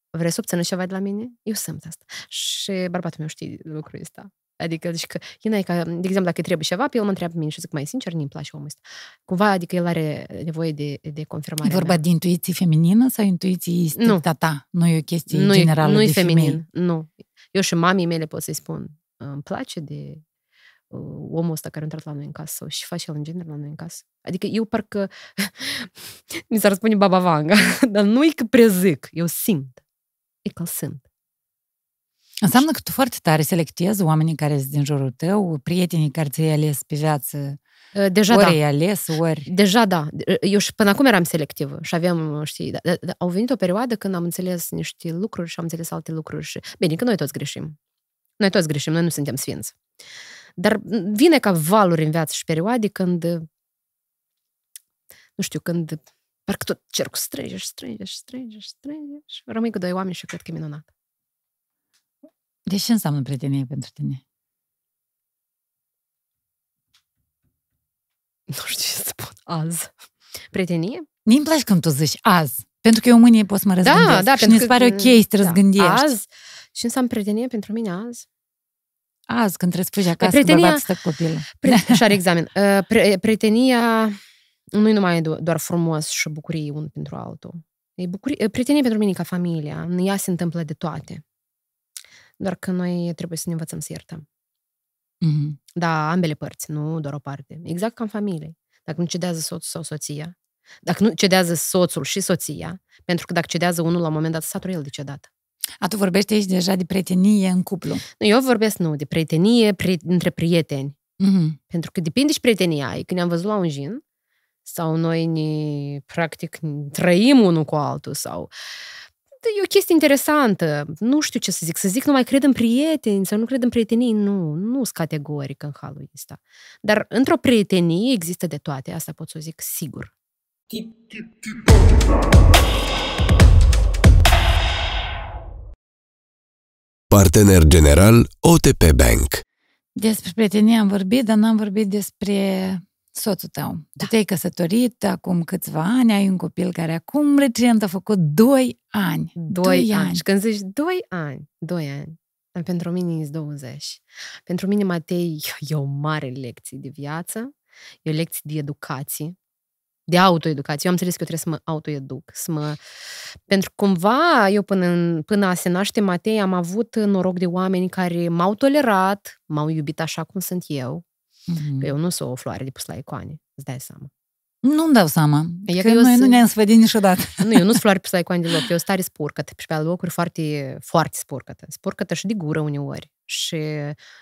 vrea să obțină ceva de la mine, eu simt asta. Și bărbatul meu știe lucrul ăsta. Adică, adică că, e ca, de exemplu, dacă trebuie ceva, pe el mă întreabă mine și zic, mai sincer, nu-mi place omul ăsta. Cumva, adică el are nevoie de, de confirmare. E vorba mea. Da. de intuiție feminină sau intuiție Nu. ta? Nu e o chestie nu generală e, nu de e feminin, femei. nu. Eu și mamii mele pot să-i spun, îmi place de uh, omul ăsta care a intrat la noi în casă sau și face el în general la noi în casă. Adică eu parcă mi s-ar spune Baba Vanga, dar nu e că prezic, eu simt. E că simt. Înseamnă că tu foarte tare selectezi oamenii care sunt din jurul tău, prietenii care ți-ai ales pe viață. Ă, deja ori da. ai ales, ori... Deja da. Ă, eu și până acum eram selectivă și aveam, știi, da, da, da, au venit o perioadă când am înțeles niște lucruri și am înțeles alte lucruri și... Bine, că noi toți greșim. Noi toți greșim, noi nu suntem sfinți. Dar vine ca valuri în viață și perioade când, nu știu, când parcă tot cercul strânge și strânge și strânge și strânge și rămâi cu doi oameni și cred că e minunat. De ce înseamnă prietenie pentru tine? Nu știu ce să pot. Azi. Prietenie? mi îmi place când tu zici azi. Pentru că eu mâine pot să mă da, răzgândesc. Da, da, și mi se pare ok să te da. răzgândești. Azi? Și înseamnă prietenie pentru mine azi? Azi, când trebuie să fugi păi acasă, prietenia... bărbat, stă copil. copilul. Pre... și are examen. Uh, pre- eh, prietenia nu e numai doar frumos și bucurie unul pentru altul. E bucurie... Prietenie pentru mine ca familia. ea se întâmplă de toate doar că noi trebuie să ne învățăm să iertăm. Mm-hmm. Da, ambele părți, nu doar o parte. Exact ca în familie. Dacă nu cedează soțul sau soția, dacă nu cedează soțul și soția, pentru că dacă cedează unul la un moment dat, s-a el de cedat. A, tu vorbești aici deja de prietenie în cuplu. Nu, eu vorbesc nu, de prietenie pri- între prieteni. Mm-hmm. Pentru că depinde și prietenia ai. Când ne-am văzut la un jin, sau noi ne, practic, ne trăim unul cu altul, sau e o chestie interesantă. Nu știu ce să zic. Să zic numai cred în prieteni sau nu cred în prietenii, nu. Nu sunt categoric în halul ăsta. Dar într-o prietenie există de toate. Asta pot să o zic sigur. Partener general OTP Bank Despre prietenie am vorbit, dar n-am vorbit despre soțul tău. Da. Tu te-ai căsătorit acum câțiva ani, ai un copil care acum recent a făcut 2 ani. 2 ani. ani. Și când zici 2 ani, 2 ani, pentru mine e 20. Pentru mine, Matei, e o mare lecție de viață, e o lecție de educație, de autoeducație. Eu am înțeles că eu trebuie să mă autoeduc, să mă... Pentru că cumva eu până, în, până a se naște Matei am avut noroc de oameni care m-au tolerat, m-au iubit așa cum sunt eu, Mm-hmm. Că eu nu sunt o floare de pus la icoane, îți dai seama. Nu-mi dau seama. Păi e că, că eu noi sunt... nu ne-am sfădit niciodată. Nu, eu nu sunt floare pus la icoane deloc. Eu sunt tare spurcătă și pe locuri foarte, foarte spurcătă. Spurcătă și de gură uneori și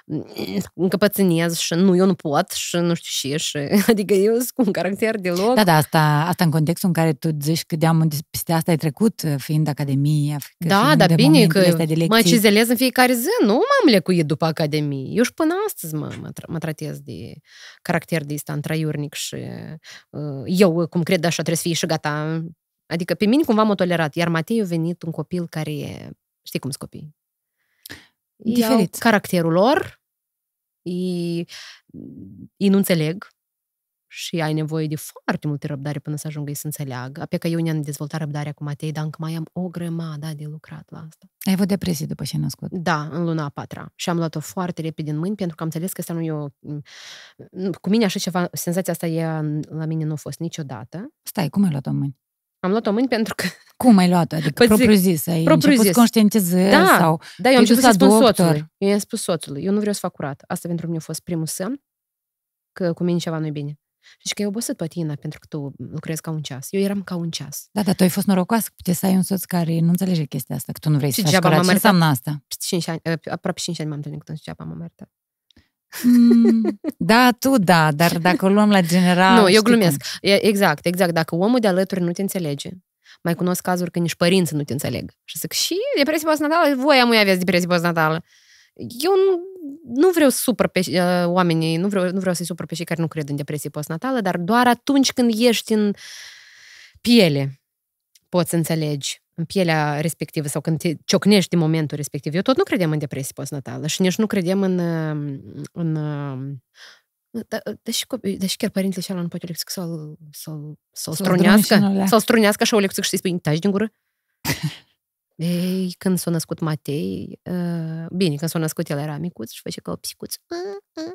mm, încăpățânez și nu, eu nu pot și nu știu ce și, adică eu sunt cu un caracter deloc. Da, da, asta, asta în contextul în care tu zici că de-am peste asta ai trecut, uh, fiind Academie. Da, da, dar bine că de mă cizelez în fiecare zi, nu m-am lecuit după Academie. Eu și până astăzi mă, mă, tra- mă tratez de caracter de ăsta întraiurnic și uh, eu, cum cred, așa trebuie să fie și gata. Adică pe mine cumva m-a tolerat, iar Matei a venit un copil care, știi cum sunt copii, Diferit. Iau caracterul lor, ei, ei nu înțeleg și ai nevoie de foarte multe răbdare până să ajungă ei să înțeleagă. Apoi că eu ne-am dezvoltat răbdarea cu Matei, dar încă mai am o grămadă de lucrat la asta. Ai avut depresie după ce ai născut? Da, în luna a patra. Și am luat-o foarte repede în mâini pentru că am înțeles că asta nu e o... Mm, cu mine așa ceva, senzația asta e, la mine nu a fost niciodată. Stai, cum ai luat-o în mâini? Am luat-o mâini pentru că... Cum ai luat-o? Adică păi propriu zis, ai propriu început zis. să conștientizezi da, sau... Da, eu am început să spun soțului. Eu i-am spus soțului, eu nu vreau să fac curat. Asta pentru mine a fost primul semn că cu mine ceva nu-i bine. Și deci că e obosit pe tine pentru că tu lucrezi ca un ceas. Eu eram ca un ceas. Da, dar tu ai fost norocoasă că puteai să ai un soț care nu înțelege chestia asta, că tu nu vrei și să faci curat. Ce înseamnă asta? 5 ani, aproape 5 ani m-am întâlnit cu tânsul, m-am meritat. Mm. da, tu da, dar dacă o luăm la general... Nu, eu glumesc. Cum? Exact, exact. Dacă omul de alături nu te înțelege, mai cunosc cazuri când nici părinții nu te înțeleg. Și zic, și depresie postnatală? Voi am aveți depresie postnatală. Eu nu vreau supăr pe uh, oamenii, nu vreau, nu vreau să-i supăr pe cei care nu cred în depresie postnatală, dar doar atunci când ești în piele poți înțelegi în pielea respectivă sau când te ciocnești din momentul respectiv. Eu tot nu credeam în depresie postnatală și nici nu credeam în... Um, în um, dar da și, copii, da și chiar părintele și nu poate o lecție să-l, să-l, să strunească, să-l strunească așa o lecție și să-i spui, tași din gură. Ei, când s-a născut Matei, uh, bine, când s-a născut el era micuț și face ca o psicuț. Uh, uh,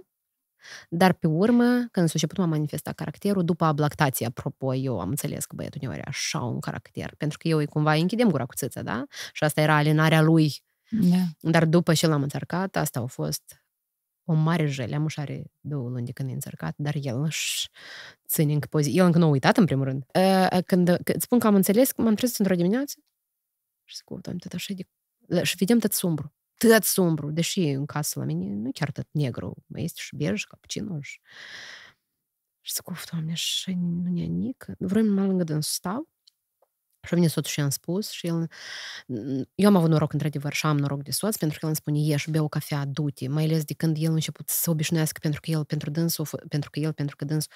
dar pe urmă, când s-a început, m-a manifestat caracterul, după ablactație, apropo, eu am înțeles că băiatul meu are așa un caracter, pentru că eu îi cumva închidem gura cu țâță, da? Și asta era alinarea lui. Da. Dar după ce l-am înțărcat, asta a fost o mare jele. Am are două luni de când e înțărcat, dar el își ține încă poziție. El încă nu a uitat, în primul rând. Ă, ă, când, când spun că am înțeles, m-am trezit într-o dimineață și zic, doamne, tot așa de... Și vedem tot sumbru atât sombru, deși în casă la mine nu chiar atât negru, mai este și bej, capcino și... Și zic, of, doamne, și nu ne nică. Vrem mai lângă dânsul stau și venit soțul și am spus și el... Eu am avut noroc, într-adevăr, și am noroc de soț, pentru că el îmi spune, ieși, bea o cafea, du-te, mai ales de când el a început să se obișnuiască, pentru că el, pentru dânsul, pentru că el, pentru că dânsul,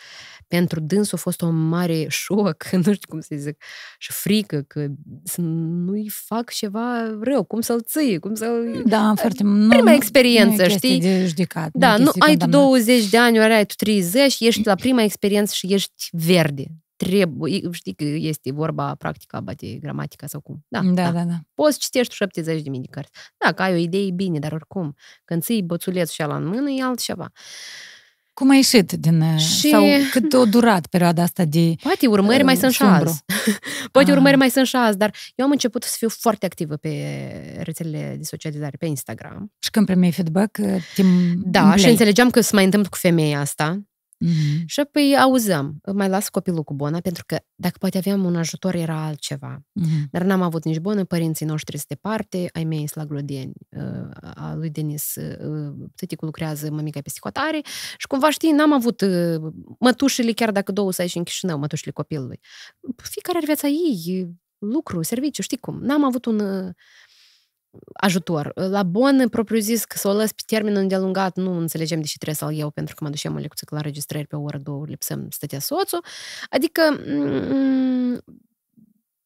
pentru dânsul a fost o mare șoc, nu știu cum să zic, și frică că să nu-i fac ceva rău, cum să-l ții, cum să-l... Da, foarte... Nu, Prima nu, experiență, nu știi? de judecat. Da, nu, ai tu 20 de ani, ori ai tu 30, ești la prima experiență și ești verde trebuie, știi că este vorba practica, bate gramatica sau cum. Da, da, da. da, da. Poți citești 70 de mii de cărți. că ai o idee, bine, dar oricum, când ții bățulețul și ala în mână, e altceva. Cum ai ieșit din... Și... Sau cât o durat perioada asta de... Poate urmări mai sunt și azi. Poate ah. urmări mai sunt și azi, dar eu am început să fiu foarte activă pe rețelele de socializare, pe Instagram. Și când primeai feedback, timp... Da, și înțelegeam că se mai întâmplă cu femeia asta Mm-hmm. Și apoi auzăm, mai las copilul cu bona, pentru că dacă poate aveam un ajutor era altceva. Mm-hmm. Dar n-am avut nici bona. părinții noștri sunt departe, ai mei la glodieni, uh, a lui Denis, uh, tăticul lucrează, mămica pe psihotare și cumva știi, n-am avut uh, mătușile, chiar dacă două să ai și în Chișinău, mătușile copilului. Fiecare are viața ei, lucru, serviciu, știi cum. N-am avut un ajutor. La bon, propriu zis, că să o lăs pe termen îndelungat, nu înțelegem de ce trebuie să-l iau, pentru că mă dușeam o lecție la registrări pe o oră, două, lipsăm, stătea soțul. Adică, mm,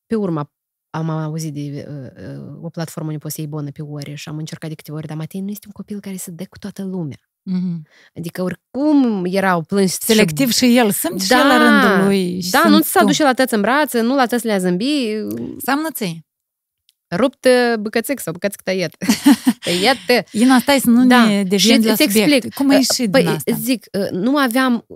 pe urma am auzit de uh, uh o platformă unde poți să iei bonă pe ore și am încercat de câteva ori, dar Matei nu este un copil care se dă cu toată lumea. Mm-hmm. Adică oricum erau plâns Selectiv și, și el, sunt da, și el la rândul lui Da, nu ți s-a și la tăți în brațe, nu la tăți le-a zâmbit Seamnă ți rupt bucățic sau bucățic tăiat. Tăiat. stai să nu da. ne dejim la subiect. Explic. Cum ai ieșit păi, din asta? Zic, nu aveam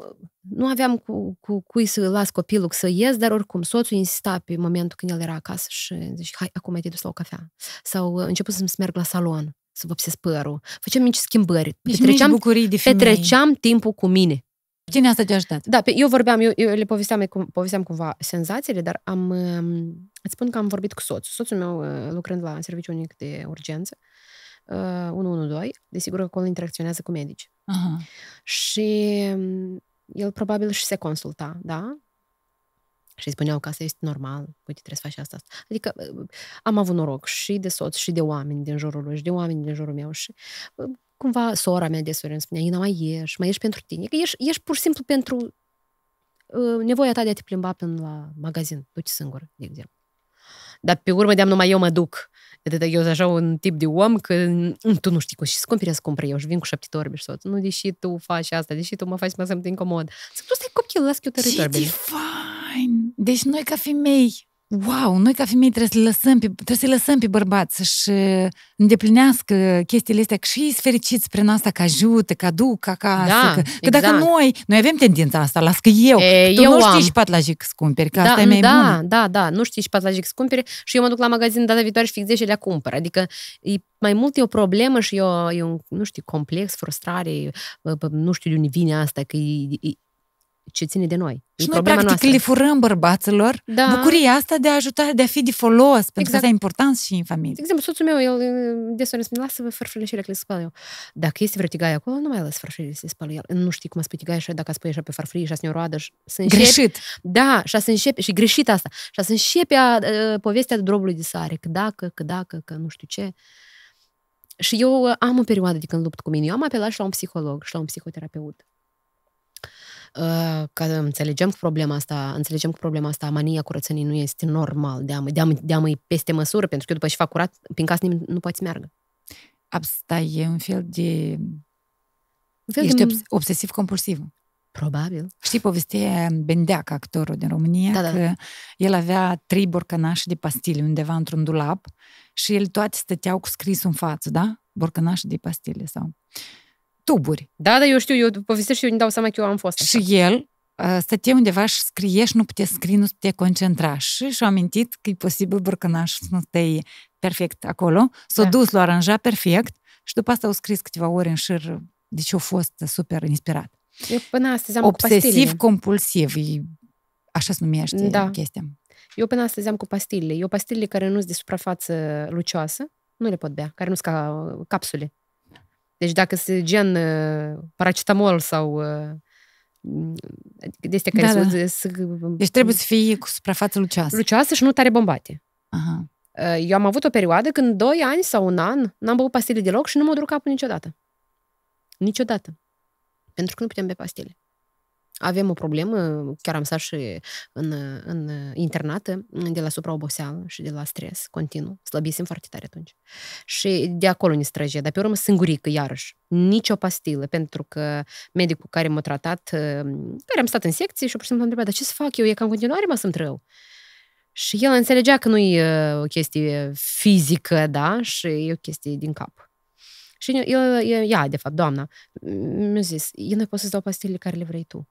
nu aveam cu, cu cui să las copilul să ies, dar oricum soțul insista pe momentul când el era acasă și zice, hai, acum ai te dus la o cafea. Sau început să-mi merg la salon, să vopsesc părul. Făceam mici schimbări. Deci petreceam, mici bucurii de Petreceam timpul cu mine. Cine asta te-a ajutat? Da, eu vorbeam, eu, eu le povesteam, povesteam cumva senzațiile, dar am, um, îți spun că am vorbit cu soțul. Soțul meu, uh, lucrând la serviciu unic de urgență, 112, uh, desigur că acolo interacționează cu medici. Aha. Și um, el probabil și se consulta, da? Și îi spuneau că asta este normal, uite, trebuie să faci asta. Adică uh, am avut noroc și de soț, și de oameni din jurul lui, și de oameni din jurul meu. Și cumva sora mea desori îmi spunea, Ina, mai ieși, mai ieși pentru tine. Că ieși, ieși pur și simplu pentru uh, nevoia ta de a te plimba până la magazin. Du-te singură, de exemplu. Dar pe urmă de am numai eu mă duc. Eu sunt așa un tip de om că tu nu știi cu ce să cumpere, să cumpăr eu și vin cu șapte torbe și tot. Nu, deși tu faci asta, deși tu mă faci să mă simt incomod. Să tu stai copil, las că eu te Deci noi ca femei wow, noi ca femei trebuie să lăsăm pe, trebuie să lăsăm pe bărbați să-și uh, îndeplinească chestiile astea, că și ei fericiți prin asta, că ajută, că aduc acasă. Da, că, exact. că dacă exact. noi, noi avem tendința asta, las că eu, e, tu eu nu am. știi și patlajic scumperi, că da, asta e mai da, bun. Da, da, nu știi și patlajic scumperi și eu mă duc la magazin data viitoare și fix și le cumpăr. Adică e, mai mult e o problemă și eu, e un, nu știu, complex, frustrare, nu știu de unde vine asta, că e, e, ce ține de noi. Și e noi, practic, noastră. le furăm bărbaților da. bucuria asta de a ajuta, de a fi de folos, exact. pentru că exact. asta e important și în familie. De exemplu, soțul meu, el deseori îmi spune, lasă-vă farfurile că le spală eu. Dacă este vreo acolo, nu mai las fărfurile să spală el. Nu știi cum să spui și dacă spui așa pe farfurie și asta roadă și să Greșit. Da, și să începe, și greșit asta. Și să începe a, povestea drobului de sare, că dacă, că dacă, că nu știu ce. Și eu am o perioadă de când lupt cu mine. Eu am apelat și la un psiholog și la un psihoterapeut că înțelegem că problema asta, înțelegem că problema asta, mania curățenii nu este normal, de-a, de-a, de-a mă peste măsură, pentru că eu după ce fac curat, prin casă nimeni nu poate să meargă. Asta e un fel de... Un fel Ești de... obsesiv-compulsiv. Probabil. Știi povestea Bendeac, actorul din România, da, da. că da. el avea trei borcănași de pastile undeva într-un dulap și el toate stăteau cu scris în față, da? Borcănași de pastile sau tuburi. Da, da, eu știu, eu povestesc și eu îmi dau seama că eu am fost așa. Și el uh, stătea undeva și scrie și nu putea scrie, nu putea concentra. Și și-a amintit că e posibil borcănaș să nu stai perfect acolo. S-a da. dus, l-a aranjat perfect și după asta au scris câteva ore în șir. Deci a fost super inspirat. Eu până astăzi am Obsesiv-compulsiv. Așa se numește da. chestia. Eu până astăzi am cu pastile. Eu pastile care nu sunt de suprafață lucioasă, nu le pot bea, care nu sunt ca capsule. Deci dacă se gen uh, paracetamol sau de uh, mm, astea care da, se, da. da. Deci trebuie să fie cu suprafață lucioasă. Lucioasă și nu tare bombate. Aha. Uh, eu am avut o perioadă când doi ani sau un an n-am băut pastile deloc și nu mă duc capul niciodată. Niciodată. Pentru că nu putem bea pastile. Avem o problemă, chiar am stat și în, în internată, de la supraoboseală și de la stres continuu. Slăbisem foarte tare atunci. Și de acolo ne străge. Dar pe urmă singurică, iarăși. Nici o pastilă, pentru că medicul care m-a tratat, ehm, care am stat în secție și pur și simplu am întrebat, dar ce să fac eu? E ca în continuare mă sunt rău. Și el înțelegea că nu e ehm, o chestie fizică, da, și e o chestie din cap. Și el, ea, de fapt, doamna, mi-a zis, eu nu pot să-ți dau pastilele care le vrei tu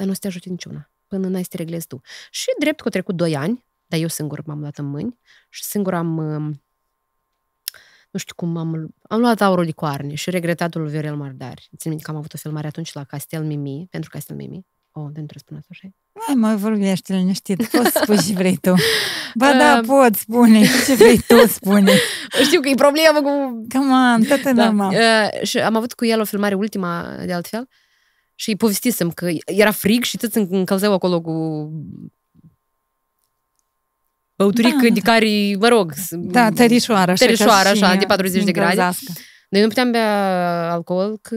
dar nu o să te ajute niciuna, până n-ai să te reglezi tu. Și drept că au trecut doi ani, dar eu singur m-am luat în mâini și singur am... Um, nu știu cum am... Am luat aurul de coarne și regretatul lui Viorel Mardar. Țin minte că am avut o filmare atunci la Castel Mimi, pentru Castel Mimi. O, oh, de nu spune așa. Mai mă vorbește liniștit, poți spui și vrei tu. Ba da, pot spune ce vrei tu, spune. Știu că e problemă cu... Come on, toată da. Uh, și am avut cu el o filmare ultima, de altfel, uh, și povestisem că era frig și toți încălzeau acolo cu băuturică da. de care, mă rog... Da, tărișoară. Tărișoară, așa, de 40 de grade. Noi nu puteam bea alcool, că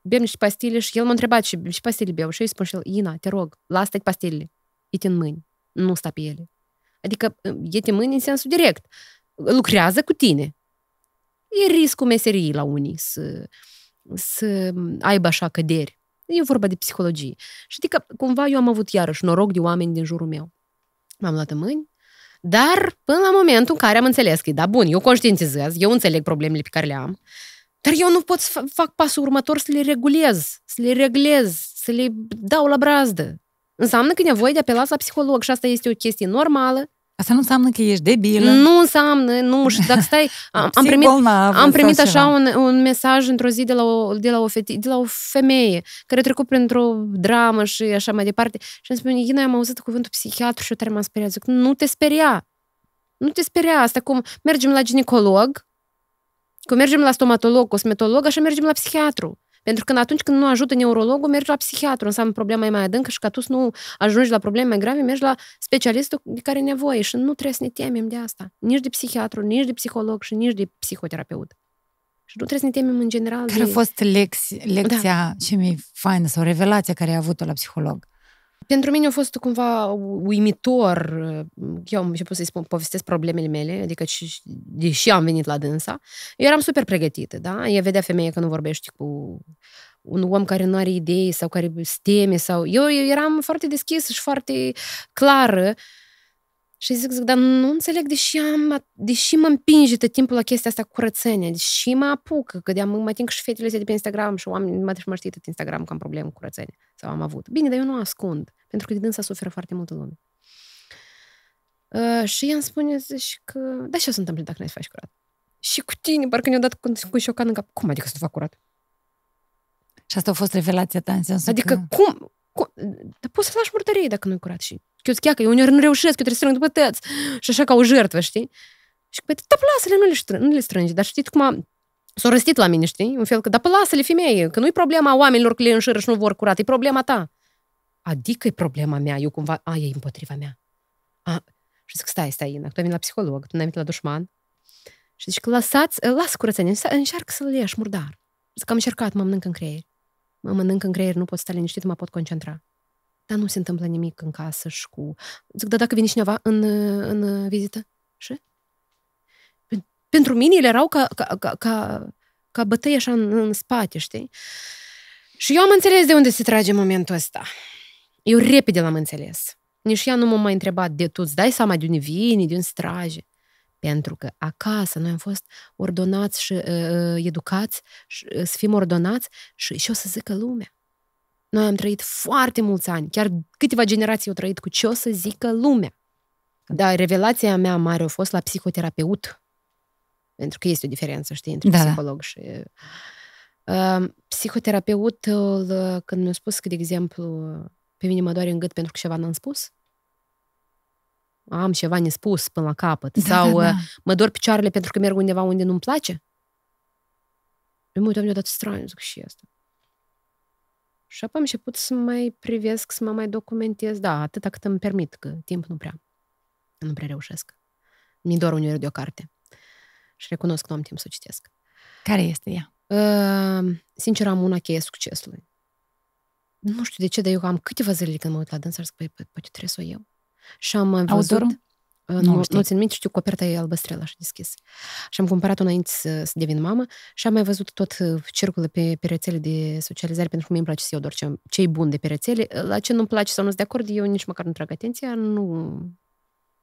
bem niște pastile și el m-a întrebat și ce pastile beau. Și eu îi spun și el, Ina, te rog, lasă-te pastilele, e în mâini, nu sta pe ele. Adică, ă, în mâini în sensul direct. Lucrează cu tine. E riscul meseriei la unii să, să aibă așa căderi. E vorba de psihologie. Și că cumva, eu am avut iarăși noroc de oameni din jurul meu. M-am luat în mâini, dar până la momentul în care am înțeles că, da, bun, eu conștientizez, eu înțeleg problemele pe care le am, dar eu nu pot să fac pasul următor să le regulez, să le reglez, să le dau la brazdă. Înseamnă că nevoie de apelați la psiholog și asta este o chestie normală, Asta nu înseamnă că ești debilă. Nu înseamnă, nu, știu, dacă stai, am, am primit, am primit așa un, un mesaj într-o zi de la o, de la o, feti, de la o femeie care a trecut printr-o dramă și așa mai departe și îmi spune, Ina, am auzit cuvântul psihiatru și eu tare m-am speriat. Zic, nu te speria. Nu te speria asta, cum mergem la ginecolog, cum mergem la stomatolog, cosmetolog, așa mergem la psihiatru. Pentru că atunci când nu ajută neurologul, mergi la psihiatru, înseamnă problema mai adâncă și ca tu să nu ajungi la probleme mai grave, mergi la specialistul de care e nevoie și nu trebuie să ne temem de asta. Nici de psihiatru, nici de psiholog și nici de psihoterapeut. Și nu trebuie să ne temem în general. Care de... a fost lex- da. lecția da. ce mi faină sau revelația care ai avut-o la psiholog? Pentru mine a fost cumva uimitor. Uh, eu am început să-i spun, povestesc problemele mele, adică și, deși am venit la dânsa, eu eram super pregătită, da? E vedea femeia că nu vorbești cu un om care nu are idei sau care steme sau... Eu, eu eram foarte deschisă și foarte clară și zic, zic, dar nu înțeleg de ce, am, de ce mă împinge tot timpul la chestia asta curățenia, de ce mă apucă, că de-am mă ating și fetele astea de pe Instagram și oamenii mă, mă știe tot Instagram că am probleme cu curățenia sau am avut. Bine, dar eu nu ascund, pentru că de dânsa suferă foarte multă lume. Uh, și ea îmi spune, zici că, da, ce o să întâmple dacă nu-ți faci curat? Și cu tine, parcă ne-a dat cu, cu șocan în cap. Cum adică să te fac curat? Și asta a fost revelația ta în sensul Adică că... cum? cum? Dar poți să lași murdărie dacă nu-i curat și eu sunt cheacă, eu uneori nu reușesc, eu trebuie să strâng după tăți. Și așa ca o jertvă, știi? Și că păi, da, lasă-le, nu le, strângi, nu le strânge. Dar știi cum am... S-au răstit la mine, știi? În fel că, da, lasă-le femeie, că nu-i problema oamenilor că le înșură și nu vor curat, e problema ta. Adică e problema mea, eu cumva, a, e împotriva mea. A, și zic, stai, stai, Ina, tu ai venit la psiholog, tu ai venit la dușman. Și zici că lăsați, las curățenie, încearcă să-l ieși murdar. Zic că am încercat, mă mănânc în creier. Mă mănânc în creier, nu pot sta liniștit, mă pot concentra. Dar nu se întâmplă nimic în casă și cu... Zic, dar dacă vine cineva în, în vizită? Și? Pentru mine ele erau ca, ca, ca, ca, ca bătăi așa în, în spate, știi? Și eu am înțeles de unde se trage momentul ăsta. Eu repede l-am înțeles. Nici ea nu m-a mai întrebat de tu, îți dai seama de unde vine, de unde se trage. Pentru că acasă noi am fost ordonați și uh, uh educați și, uh, să fim ordonați și, și o să zică lumea. Noi am trăit foarte mulți ani, chiar câteva generații au trăit cu ce o să zică lumea. Dar revelația mea mare a fost la psihoterapeut. Pentru că este o diferență, știi, între da. da. psiholog și... Uh, psihoterapeutul, când mi-a spus că, de exemplu, pe mine mă doare în gât pentru că ceva n-am spus, am ceva nespus până la capăt, da, sau da, da. mă dor picioarele pentru că merg undeva unde nu-mi place, eu mă uitam deodată straniu, zic, și asta. Și apoi am început să mai privesc, să mă mai documentez, da, atâta cât îmi permit, că timp nu prea, nu prea reușesc. Mi doar un de o carte. Și recunosc că nu am timp să o citesc. Care este ea? Uh, sincer, am una cheie succesului. Nu știu de ce, dar eu am câteva zile când mă uit la dânsă și zic, păi, poate trebuie să o iau. Și am văzut... Autorul? Nu, nu țin minte, știu coperta e albastrelă, și deschis. Și am cumpărat-o înainte să, să devin mamă și am mai văzut tot circulă pe, pe rețele de socializare, pentru că mie îmi place să iau doar ce, ce bun de pe rețele. La ce nu-mi place sau nu sunt de acord, eu nici măcar nu trag atenția, nu,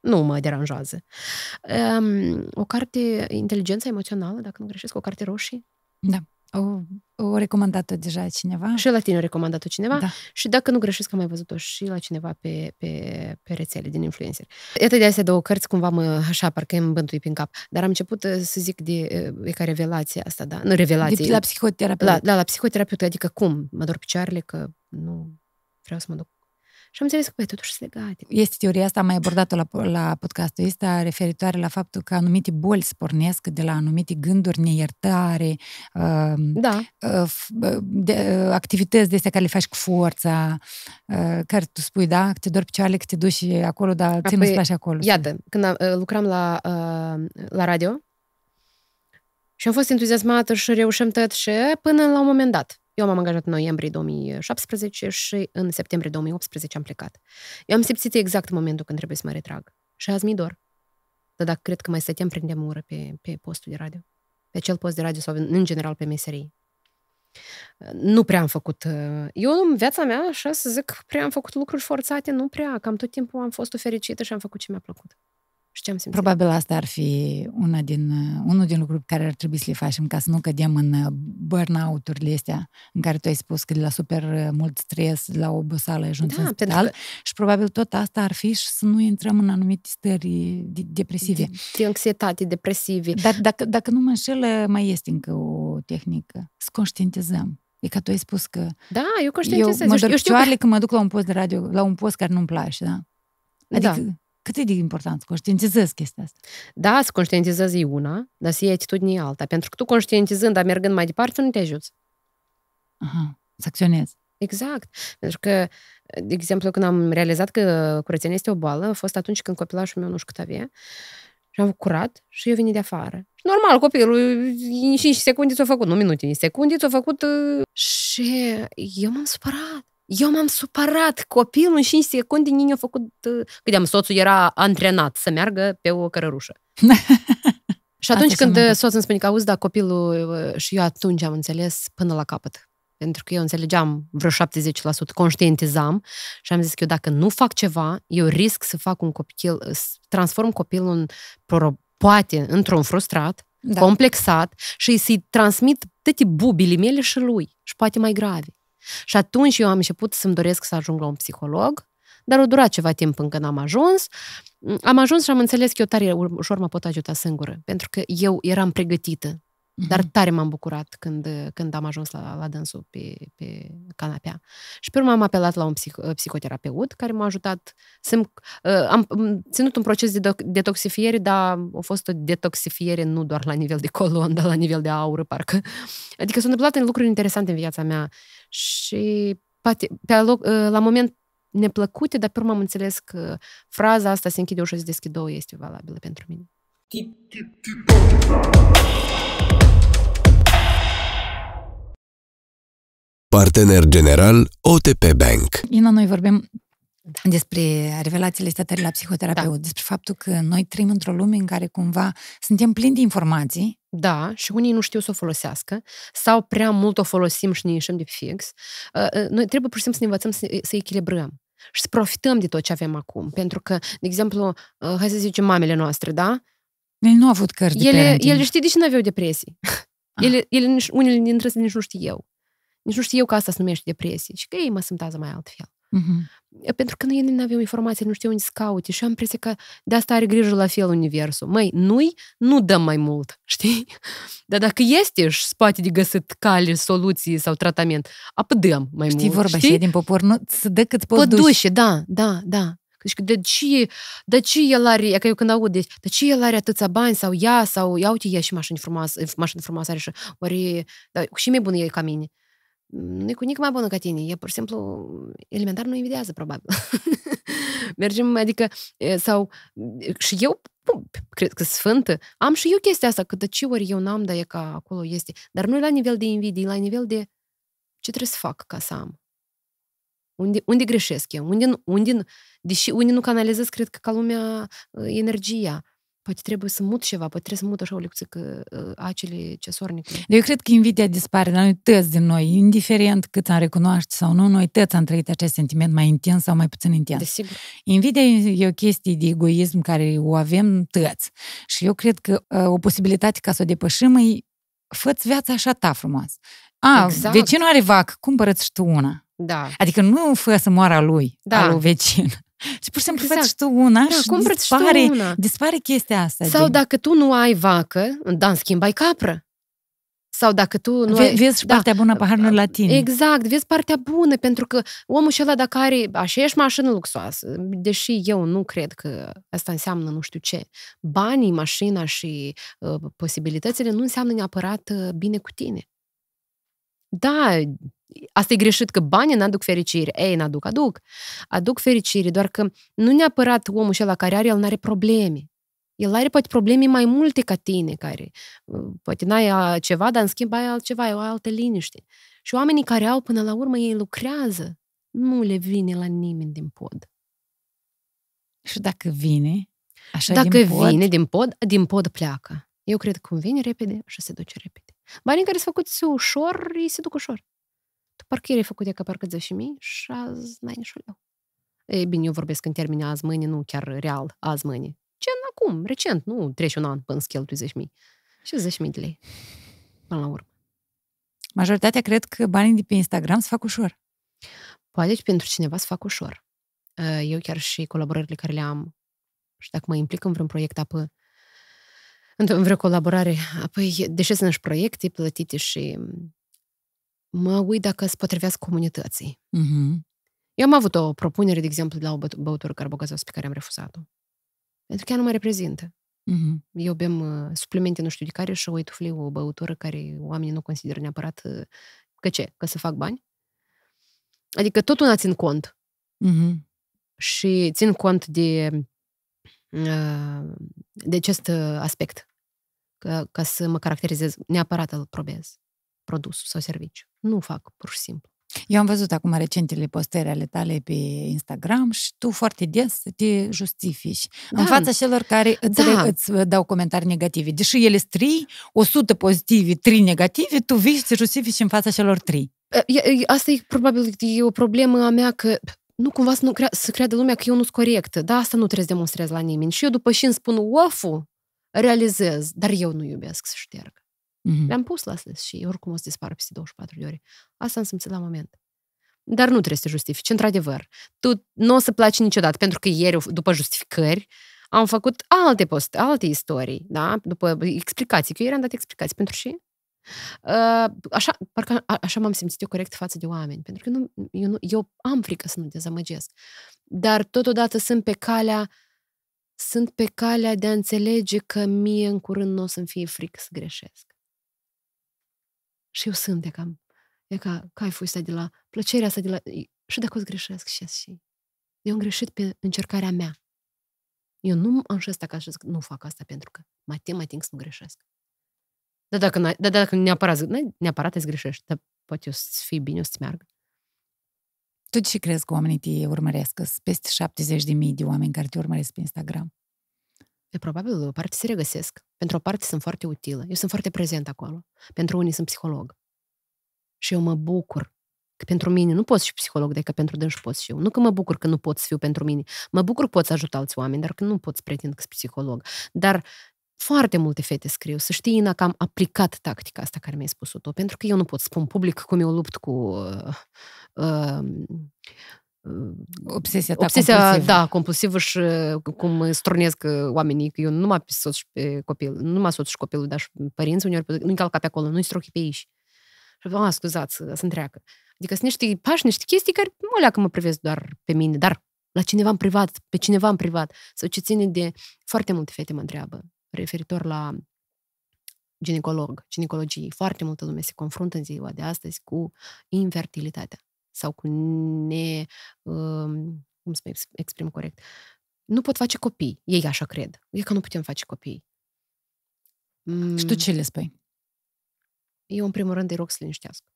nu mă deranjează. Um, o carte, Inteligența emoțională, dacă nu greșesc, o carte roșie. Da. O o recomandat-o deja cineva. Și la tine o recomandat-o cineva. Da. Și dacă nu greșesc, am mai văzut-o și la cineva pe, pe, pe rețele din influencer. Iată de astea două cărți, cumva mă, așa, parcă îmi bântui prin cap. Dar am început uh, să zic de, uh, e ca revelația asta, da? Nu, revelație. De, la psihoterapeut. La, da, la psihoterapeut, adică cum? Mă dor picioarele că nu vreau să mă duc și am înțeles că, păi, totuși sunt legate. Este teoria asta, am mai abordat-o la, la podcastul ăsta, referitoare la faptul că anumite boli spornesc de la anumite gânduri, neiertare, um, da. uh, da. uh, de, uh, activități de astea care le faci cu forța, uh, care tu spui, da, că te dor picioarele, că te duci acolo, dar Apoi, da, ție nu-ți place păi, acolo. Iată, când uh, lucram la, uh, la radio și am fost entuziasmată și reușeam tot și până la un moment dat eu m-am angajat în noiembrie 2017 și în septembrie 2018 am plecat. Eu am simțit exact momentul când trebuie să mă retrag. Și azi mi dor. Dar dacă cred că mai stăteam, prindem ură pe, pe postul de radio. Pe acel post de radio sau în general pe meserii. Nu prea am făcut... Uh, eu în viața mea, așa să zic, prea am făcut lucruri forțate, nu prea. Cam tot timpul am fost fericită și am făcut ce mi-a plăcut. Și ce am simțit? Probabil asta ar fi una din, uh, unul din lucruri pe care ar trebui să le facem ca să nu cădem în uh, burnout-urile astea în care tu ai spus că de la super uh, mult stres, la oboseală ajungi da, în spital că... și probabil tot asta ar fi și să nu intrăm în anumite stări depresive. De, de anxietate, depresive. Dar dacă, dacă nu mă înșel, mai este încă o tehnică. Să conștientizăm. E ca tu ai spus că... Da, eu conștientizez. Eu mă dor eu știu că... când mă duc la un post de radio, la un post care nu-mi place, da? da. Adică, da. Cât e de important să conștientizezi chestia asta? Da, să conștientizezi e una, dar să iei atitudine e alta. Pentru că tu conștientizând, dar mergând mai departe, nu te ajuți. Aha, să acționezi. Exact. Pentru că, de exemplu, când am realizat că curățenia este o boală, a fost atunci când copilașul meu nu știu cât avea, și am curat și eu vin de afară. normal, copilul, în 5 secunde ți-a făcut, nu minute, în secunde ți-a făcut. Uh, și eu m-am supărat. Eu m-am supărat, copilul în 5 secunde nini a făcut... Ă, Credeam, soțul era antrenat să meargă pe o cărărușă. și atunci Asta când soțul îmi spune că auzi, da, copilul... Ă, și eu atunci am înțeles până la capăt. Pentru că eu înțelegeam vreo 70%, conștientizam și am zis că eu dacă nu fac ceva, eu risc să fac un copil, să transform copilul în, poate într-un frustrat, da. complexat și să-i transmit toate bubile mele și lui și poate mai grave. Și atunci eu am început să-mi doresc să ajung la un psiholog, dar o durat ceva timp până când am ajuns. Mm, am ajuns și am înțeles că eu tare ușor mă pot ajuta singură, pentru că eu eram pregătită. Mm-hmm. Dar tare m-am bucurat când, când am ajuns la, la dânsul pe, pe canapea. Și pe urmă am apelat la un psih, psihoterapeut care m-a ajutat să uh, Am ținut un proces de detoxifiere, dar a fost o detoxifiere nu doar la nivel de colon, dar la nivel de aur, parcă. Adică s-au întâmplat lucruri interesante în viața mea și poate, pe loc, ă, la moment neplăcute, dar pe urmă am înțeles că fraza asta se închide ușa, se deschide două este valabilă pentru mine. Partener general OTP Bank. Ina, noi vorbim da. despre revelațiile statării la psihoterapeut, da. despre faptul că noi trăim într-o lume în care cumva suntem plini de informații. Da, și unii nu știu să o folosească sau prea mult o folosim și ne ieșim de fix. Uh, uh, noi trebuie pur și simplu să ne învățăm să, să echilibrăm și să profităm de tot ce avem acum. Pentru că, de exemplu, uh, hai să zicem mamele noastre, da? Ele nu au avut cărți ele, de El știe de ce nu aveau depresii. Ah. Ele, ele, unele dintre ele nici nu știu eu. Nici nu știu eu că asta se numește depresie. Și că ei mă simtează mai altfel. Uh-huh. Pentru că noi nu avem informații, nu știu unde să caute și am impresia că de asta are grijă la fel universul. Măi, noi nu dăm mai mult, știi? Dar dacă este și spate de găsit cale, soluții sau tratament, apădăm mai știi, mult. Vorba știi vorba din popor, nu să dă cât păduși. Păduși, da, da, da. Deci, de ce, de ce el are, că eu când aud, deci, de ce el are atâția bani sau ea, sau ia uite, ea și mașini frumoase, mașini frumoase are și, ori, da, și mai bun e ca mine nu cu nimic mai bună ca tine. E pur și simplu, elementar nu invidează, probabil. Mergem, adică, sau și eu cred că sfântă. Am și eu chestia asta, că de ce ori eu n-am, dar e ca acolo este. Dar nu la nivel de invidie, la nivel de ce trebuie să fac ca să am. Unde, unde greșesc eu? Unde, unde, deși unde nu canalizez, cred că ca lumea, energia. Poate trebuie să mut ceva, poate trebuie să mut așa o lecțică uh, acele cesornic. Eu cred că invidia dispare dar noi tăți din noi, indiferent cât am recunoaște sau nu, noi tăți am trăit acest sentiment mai intens sau mai puțin intens. Desigur. Invidia e o chestie de egoism care o avem tăți. Și eu cred că uh, o posibilitate ca să o depășim e fă-ți viața așa ta frumoasă. A, exact. vecinul are vac, cumpără-ți și tu una. Da. Adică nu fă să moară lui, da. al lui vecin. Și pur și simplu exact. faci tu una da, și dispare, tu una. dispare chestia asta. Sau din... dacă tu nu ai vacă, da, în schimb ai capră. Sau dacă tu nu vezi, ai... Vezi și da, partea bună a paharului la tine. Exact, vezi partea bună, pentru că omul și ăla dacă are aceeași mașină luxoasă, deși eu nu cred că asta înseamnă nu știu ce, banii, mașina și uh, posibilitățile nu înseamnă neapărat uh, bine cu tine. Da, asta e greșit că banii n-aduc fericire. Ei, n-aduc, aduc. Aduc fericire, doar că nu neapărat omul la care are, el n-are probleme. El are poate probleme mai multe ca tine, care uh, poate n-ai ceva, dar în schimb ai altceva, ai o altă liniște. Și oamenii care au până la urmă, ei lucrează, nu le vine la nimeni din pod. Și dacă vine, așa dacă din pod... vine din pod, din pod pleacă. Eu cred că cum vine repede și se duce repede. Banii care sunt făcuți ușor, ei se duc ușor. Tu parcări ai făcute ca parcă mii și azi n-ai nici leu. Ei bine, eu vorbesc în termeni azi mâine, nu chiar real, azi mâine. Ce acum, recent, nu treci un an până să cheltui 10.000. Și 10.000 de lei, până la urmă. Majoritatea cred că banii de pe Instagram se fac ușor. Poate și pentru cineva se fac ușor. Ă, eu chiar și colaborările care le am și dacă mă implic în vreun proiect apă, în vreo colaborare, apoi deși sunt și proiecte plătite și mă uit dacă se potrivească comunității. Mm-hmm. Eu am avut o propunere, de exemplu, de la o băutură carbogazos pe care am refuzat-o. Pentru că ea nu mă reprezintă. Mm-hmm. Eu bem uh, suplimente nu știu de care și o etufle o băutură care oamenii nu consideră neapărat uh, că ce? Că să fac bani? Adică tot una țin cont. Mm-hmm. Și țin cont de, uh, de acest uh, aspect. Ca, ca să mă caracterizez, neapărat îl probez produs sau serviciu. Nu fac, pur și simplu. Eu am văzut acum recentele postări ale tale pe Instagram și tu foarte des te justifici da. în fața celor care îți, da. le, îți uh, dau comentarii negative. Deși ele sunt 3, 100 pozitive, 3 negative, tu vii și te justifici în fața celor 3. Uh, asta e probabil e o problemă a mea că nu cumva să, nu crea, să creadă lumea că eu nu sunt corectă. Da, asta nu trebuie să demonstrez la nimeni. Și eu după și îmi spun ofu, realizez, dar eu nu iubesc să șterg. Mm-hmm. Le-am pus la sens și oricum o să dispară peste 24 de ore. Asta am simțit la moment. Dar nu trebuie să te justifici, într-adevăr. Tu nu o să placi niciodată, pentru că ieri, după justificări, am făcut alte post, alte istorii, da? După explicații, că eu ieri am dat explicații. Pentru și Așa, parcă așa m-am simțit eu corect față de oameni, pentru că nu, eu, nu, eu am frică să nu dezamăgesc. Dar totodată sunt pe calea sunt pe calea de a înțelege că mie în curând nu o să-mi fie frică să greșesc și eu sunt de cam, e ca caiful ăsta de la plăcerea asta de la... Și dacă o greșesc și și eu am greșit pe încercarea mea. Eu nu am și asta ca să zic, nu fac asta pentru că mă tem, mai să nu greșesc. Dar dacă, da, dacă neapărat, neapărat îți greșești, dar poate o să fii bine, o să-ți meargă. Tu ce crezi că oamenii te urmăresc? Sunt peste 70.000 de oameni care te urmăresc pe Instagram probabil o parte se regăsesc. Pentru o parte sunt foarte utilă. Eu sunt foarte prezent acolo. Pentru unii sunt psiholog. Și eu mă bucur că pentru mine nu poți fi psiholog, decât pentru dânși poți și eu. Nu că mă bucur că nu pot să fiu pentru mine. Mă bucur că poți ajuta alți oameni, dar că nu poți pretind că sunt psiholog. Dar foarte multe fete scriu. Să știi, Ina, că am aplicat tactica asta care mi-ai spus-o pentru că eu nu pot spun public cum eu lupt cu uh, uh, obsesia ta obsesia, compulsivă. da, compulsivă și uh, cum strunesc uh, oamenii că eu nu numai pe soț și pe copil, nu mă soț și copilul, dar și părinții uneori nu-i calca pe acolo, nu-i strochi pe aici. Și a, scuzați, să întreacă. Adică sunt niște pași, niște chestii care mă leacă mă privesc doar pe mine, dar la cineva în privat, pe cineva în privat, sau ce ține de... Foarte multe fete mă întreabă referitor la ginecolog, ginecologie. Foarte multă lume se confruntă în ziua de astăzi cu infertilitatea sau cu ne... Um, cum să mă exprim corect? Nu pot face copii. Ei așa cred. E că nu putem face copii. Mm. Și tu ce mm. le spui? Eu, în primul rând, îi rog să liniștească.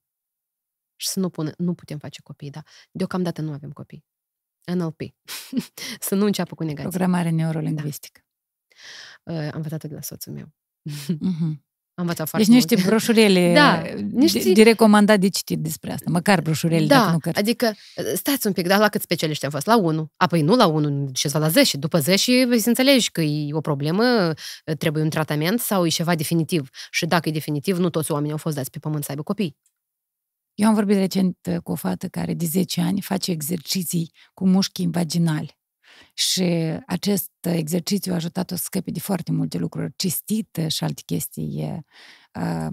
Și să nu pună, nu putem face copii, da? Deocamdată nu avem copii. NLP. să nu înceapă cu negații. Programare neurolingvistică. Da. Uh, am învățat-o de la soțul meu. uh-huh. Am învățat foarte deci niște broșurele da, niște... de recomandat de citit despre asta, măcar broșurele, da, dacă nu cărți. adică ă, stați un pic, dar la cât specialiști am fost? La 1. Apoi nu la 1, și la 10. După 10 să înțelegi că e o problemă, ă, trebuie un tratament sau e ceva definitiv. Și dacă e definitiv, nu toți oamenii au fost dați pe pământ să aibă copii. Eu am vorbit recent ă, cu o fată care de 10 ani face exerciții cu mușchi vaginali. Și acest exercițiu a ajutat-o să scăpe de foarte multe lucruri cistite și alte chestii e, uh,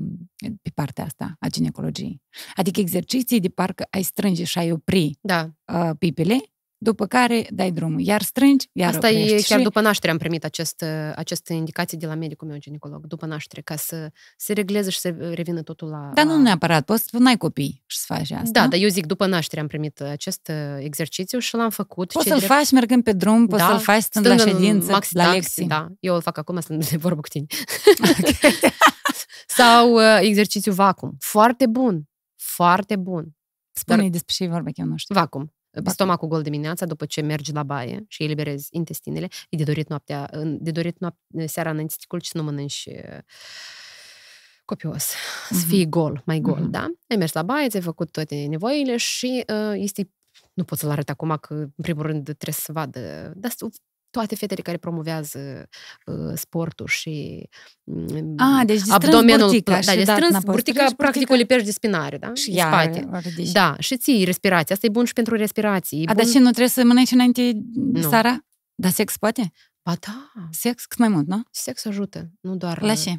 pe partea asta a ginecologiei. Adică exerciții de parcă ai strânge și ai opri da. uh, pipile după care dai drumul. Iar strângi, iar Asta oprești. e chiar și... după naștere am primit acest, această indicație de la medicul meu ginecolog, după naștere, ca să se regleze și să revină totul la... Dar nu neapărat, poți să n-ai copii și să faci asta. Da, dar eu zic, după naștere am primit acest uh, exercițiu și l-am făcut. Poți să-l drept... faci mergând pe drum, poți da, să-l faci stând, stând la ședință, maxi, la lecții. Da, eu îl fac acum, stând de vorbă cu tine. Okay. Sau uh, exercițiu vacum. Foarte bun, foarte bun. Spune-i despre ce e vorba, că eu nu știu. Vacum stomacul gol dimineața după ce mergi la baie și eliberezi intestinele, e de dorit noaptea, de dorit noaptea, seara în să și să nu mănânci copios, mm-hmm. să mhm. fii gol, mai gol, mm-hmm. da? Ai mers la baie, ți-ai făcut toate nevoile și uh, este nu pot să-l arăt acum că, în primul rând, trebuie să vadă, dar toate fetele care promovează uh, sportul și uh, Ah, deci abdomenul. Burtica, da, de da, strâns burtica, practic o lipești de spinare, da? Și iar, spate. Da, și ții respirația. Asta e bun și pentru respirație. A, bun... dar și nu trebuie să mănânci înainte nu. seara? Dar sex poate? Ba da. Sex cât mai mult, nu? Sex ajută, nu doar... La ce? la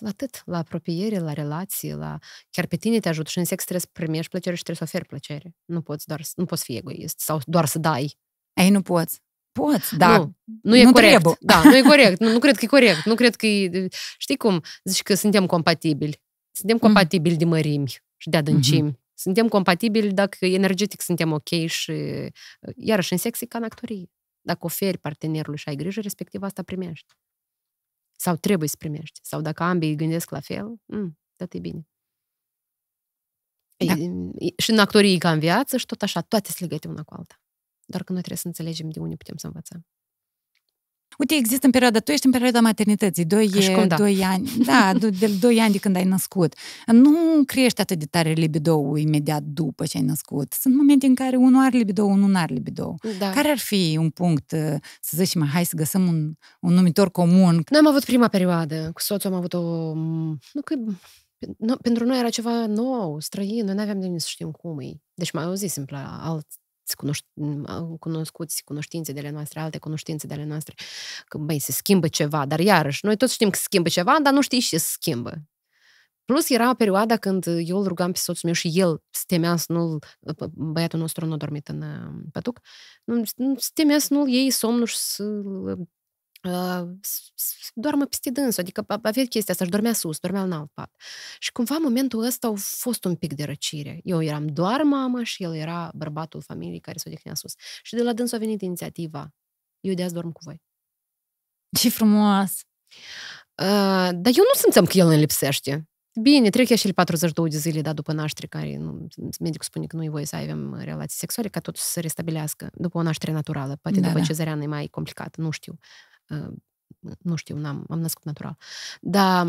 uh, atât, la apropiere, la relații, la... Chiar pe tine te ajută și în sex trebuie să primești plăcere și trebuie să oferi plăcere. Nu poți doar, nu poți fi egoist sau doar să dai. Ei, nu poți. Poți, da. Nu, nu e nu corect. Trebuie. Da, nu e corect. Nu, nu cred că e corect. Nu cred că e... Știi cum? Zici că suntem compatibili. Suntem mm. compatibili mm de mărimi și de adâncimi. Mm-hmm. Suntem compatibili dacă energetic suntem ok și... Uh, iarăși, în sex e ca în actorie. Dacă oferi partenerului și ai grijă, respectiv asta primești. Sau trebuie să primești. Sau dacă ambii gândesc la fel, mm, tot e bine. Da. E, și în actorie ca în viață și tot așa, toate sunt legate una cu alta. Doar că noi trebuie să înțelegem de unde putem să învățăm. Uite, există în perioada, tu ești în perioada maternității, doi, cum, da. doi ani, da, de doi ani de când ai născut. Nu crești atât de tare libido imediat după ce ai născut. Sunt momente în care unul are libido, unul nu are libido. Da. Care ar fi un punct, uh, să zicem, hai să găsim un, un numitor comun? Noi am avut prima perioadă, cu soțul am avut o... Nu, că pentru noi era ceva nou, străin, noi nu aveam de nimic să știm cum e. Deci mai auzisem la alți alți mm, cunoscuți cunoștințe de ale noastre, alte cunoștințe de ale noastre, că, băi, se schimbă ceva, dar iarăși, noi toți știm că se schimbă ceva, dar nu știi ce se schimbă. Plus era perioada când eu îl rugam pe soțul meu și el se temea să nu ă, băiatul nostru nu a dormit în uh, pătuc, se temea să nu iei somnul și să doarmă peste dânsul, adică avea chestia asta, și dormea sus, dormea în alt pat. Și cumva momentul ăsta a fost un pic de răcire. Eu eram doar mama și el era bărbatul familiei care se odihnea sus. Și de la dânsul a venit inițiativa. Eu de azi dorm cu voi. Ce frumos! Uh, dar eu nu simțeam că el ne lipsește. Bine, trec și 42 de zile, da, după naștere, care nu, medicul spune că nu e voie să avem relații sexuale, ca tot să se restabilească după o naștere naturală. Poate da, după da. cezăreană e mai complicat, nu știu. Uh, nu știu, am am născut natural. Dar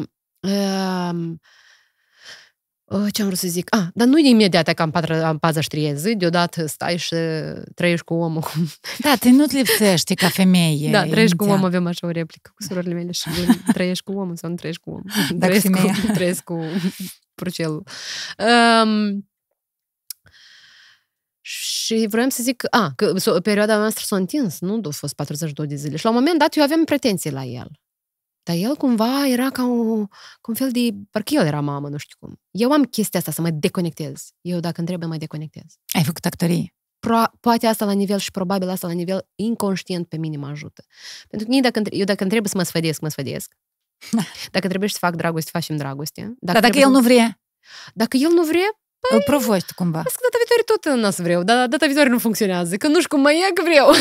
ce am vrut să zic? Ah, dar nu imediat că am, patra, am paza ștriezi, deodată stai și trăiești cu omul. Da, te nu-ți lipsești ca femeie. Da, trăiești cu omul, avem așa o replică cu surorile mele și trăiești cu omul sau nu trăiești cu omul. Dacă trăiesc, cu, trăiesc cu Um, și vreau să zic că, a, că perioada noastră s-a întins, nu a fost 42 de zile. Și la un moment dat eu aveam pretenții la el. Dar el cumva era ca un, ca un fel de... Parcă el era mamă, nu știu cum. Eu am chestia asta, să mă deconectez. Eu, dacă îmi trebuie, mă deconectez. Ai făcut actorie? Pro, poate asta la nivel și probabil asta la nivel inconștient pe mine mă ajută. Pentru că dacă, eu dacă îmi trebuie să mă sfădesc, mă sfădesc. Dacă trebuie să fac dragoste, facem dragoste. Dacă Dar dacă trebuie, el nu vrea? Dacă el nu vrea, Păi, Îl provoști cumva. Că păi, data viitoare tot nu o să vreau, dar data viitoare nu funcționează, că nu știu cum mai e, că vreau.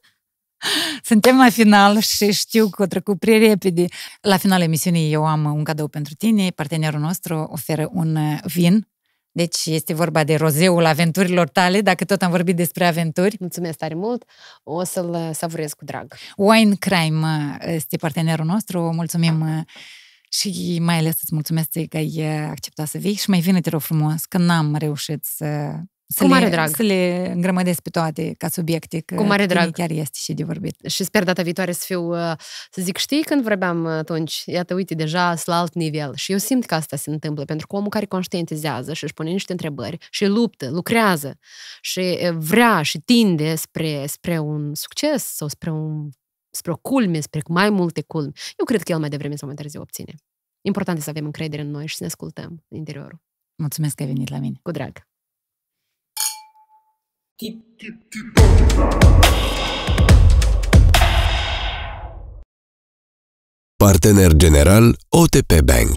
Suntem la final și știu că o trecut prea repede. La final emisiunii eu am un cadou pentru tine. Partenerul nostru oferă un uh, vin. Deci este vorba de rozeul aventurilor tale, dacă tot am vorbit despre aventuri. Mulțumesc tare mult, o să-l uh, savurez cu drag. Wine Crime uh, este partenerul nostru, mulțumim și mai ales îți mulțumesc că ai uh, acceptat să vii și mai vine, te rog frumos, că n-am reușit să să Cu mare le, drag. Să le îngrămădesc pe toate ca subiecte, că Cu mare drag. chiar este și de vorbit. Și sper data viitoare să fiu, uh, să zic, știi când vorbeam uh, atunci, iată, uite, deja sunt la alt nivel. Și eu simt că asta se întâmplă, pentru că omul care conștientizează și își pune niște întrebări și luptă, lucrează și vrea și tinde spre, spre un succes sau spre un spre o culme, spre mai multe culmi. Eu cred că el mai devreme sau mai târziu obține. Important este să avem încredere în noi și să ne ascultăm în interiorul. Mulțumesc că ai venit la mine. Cu drag. Tip, tip, tip. Partener general OTP Bank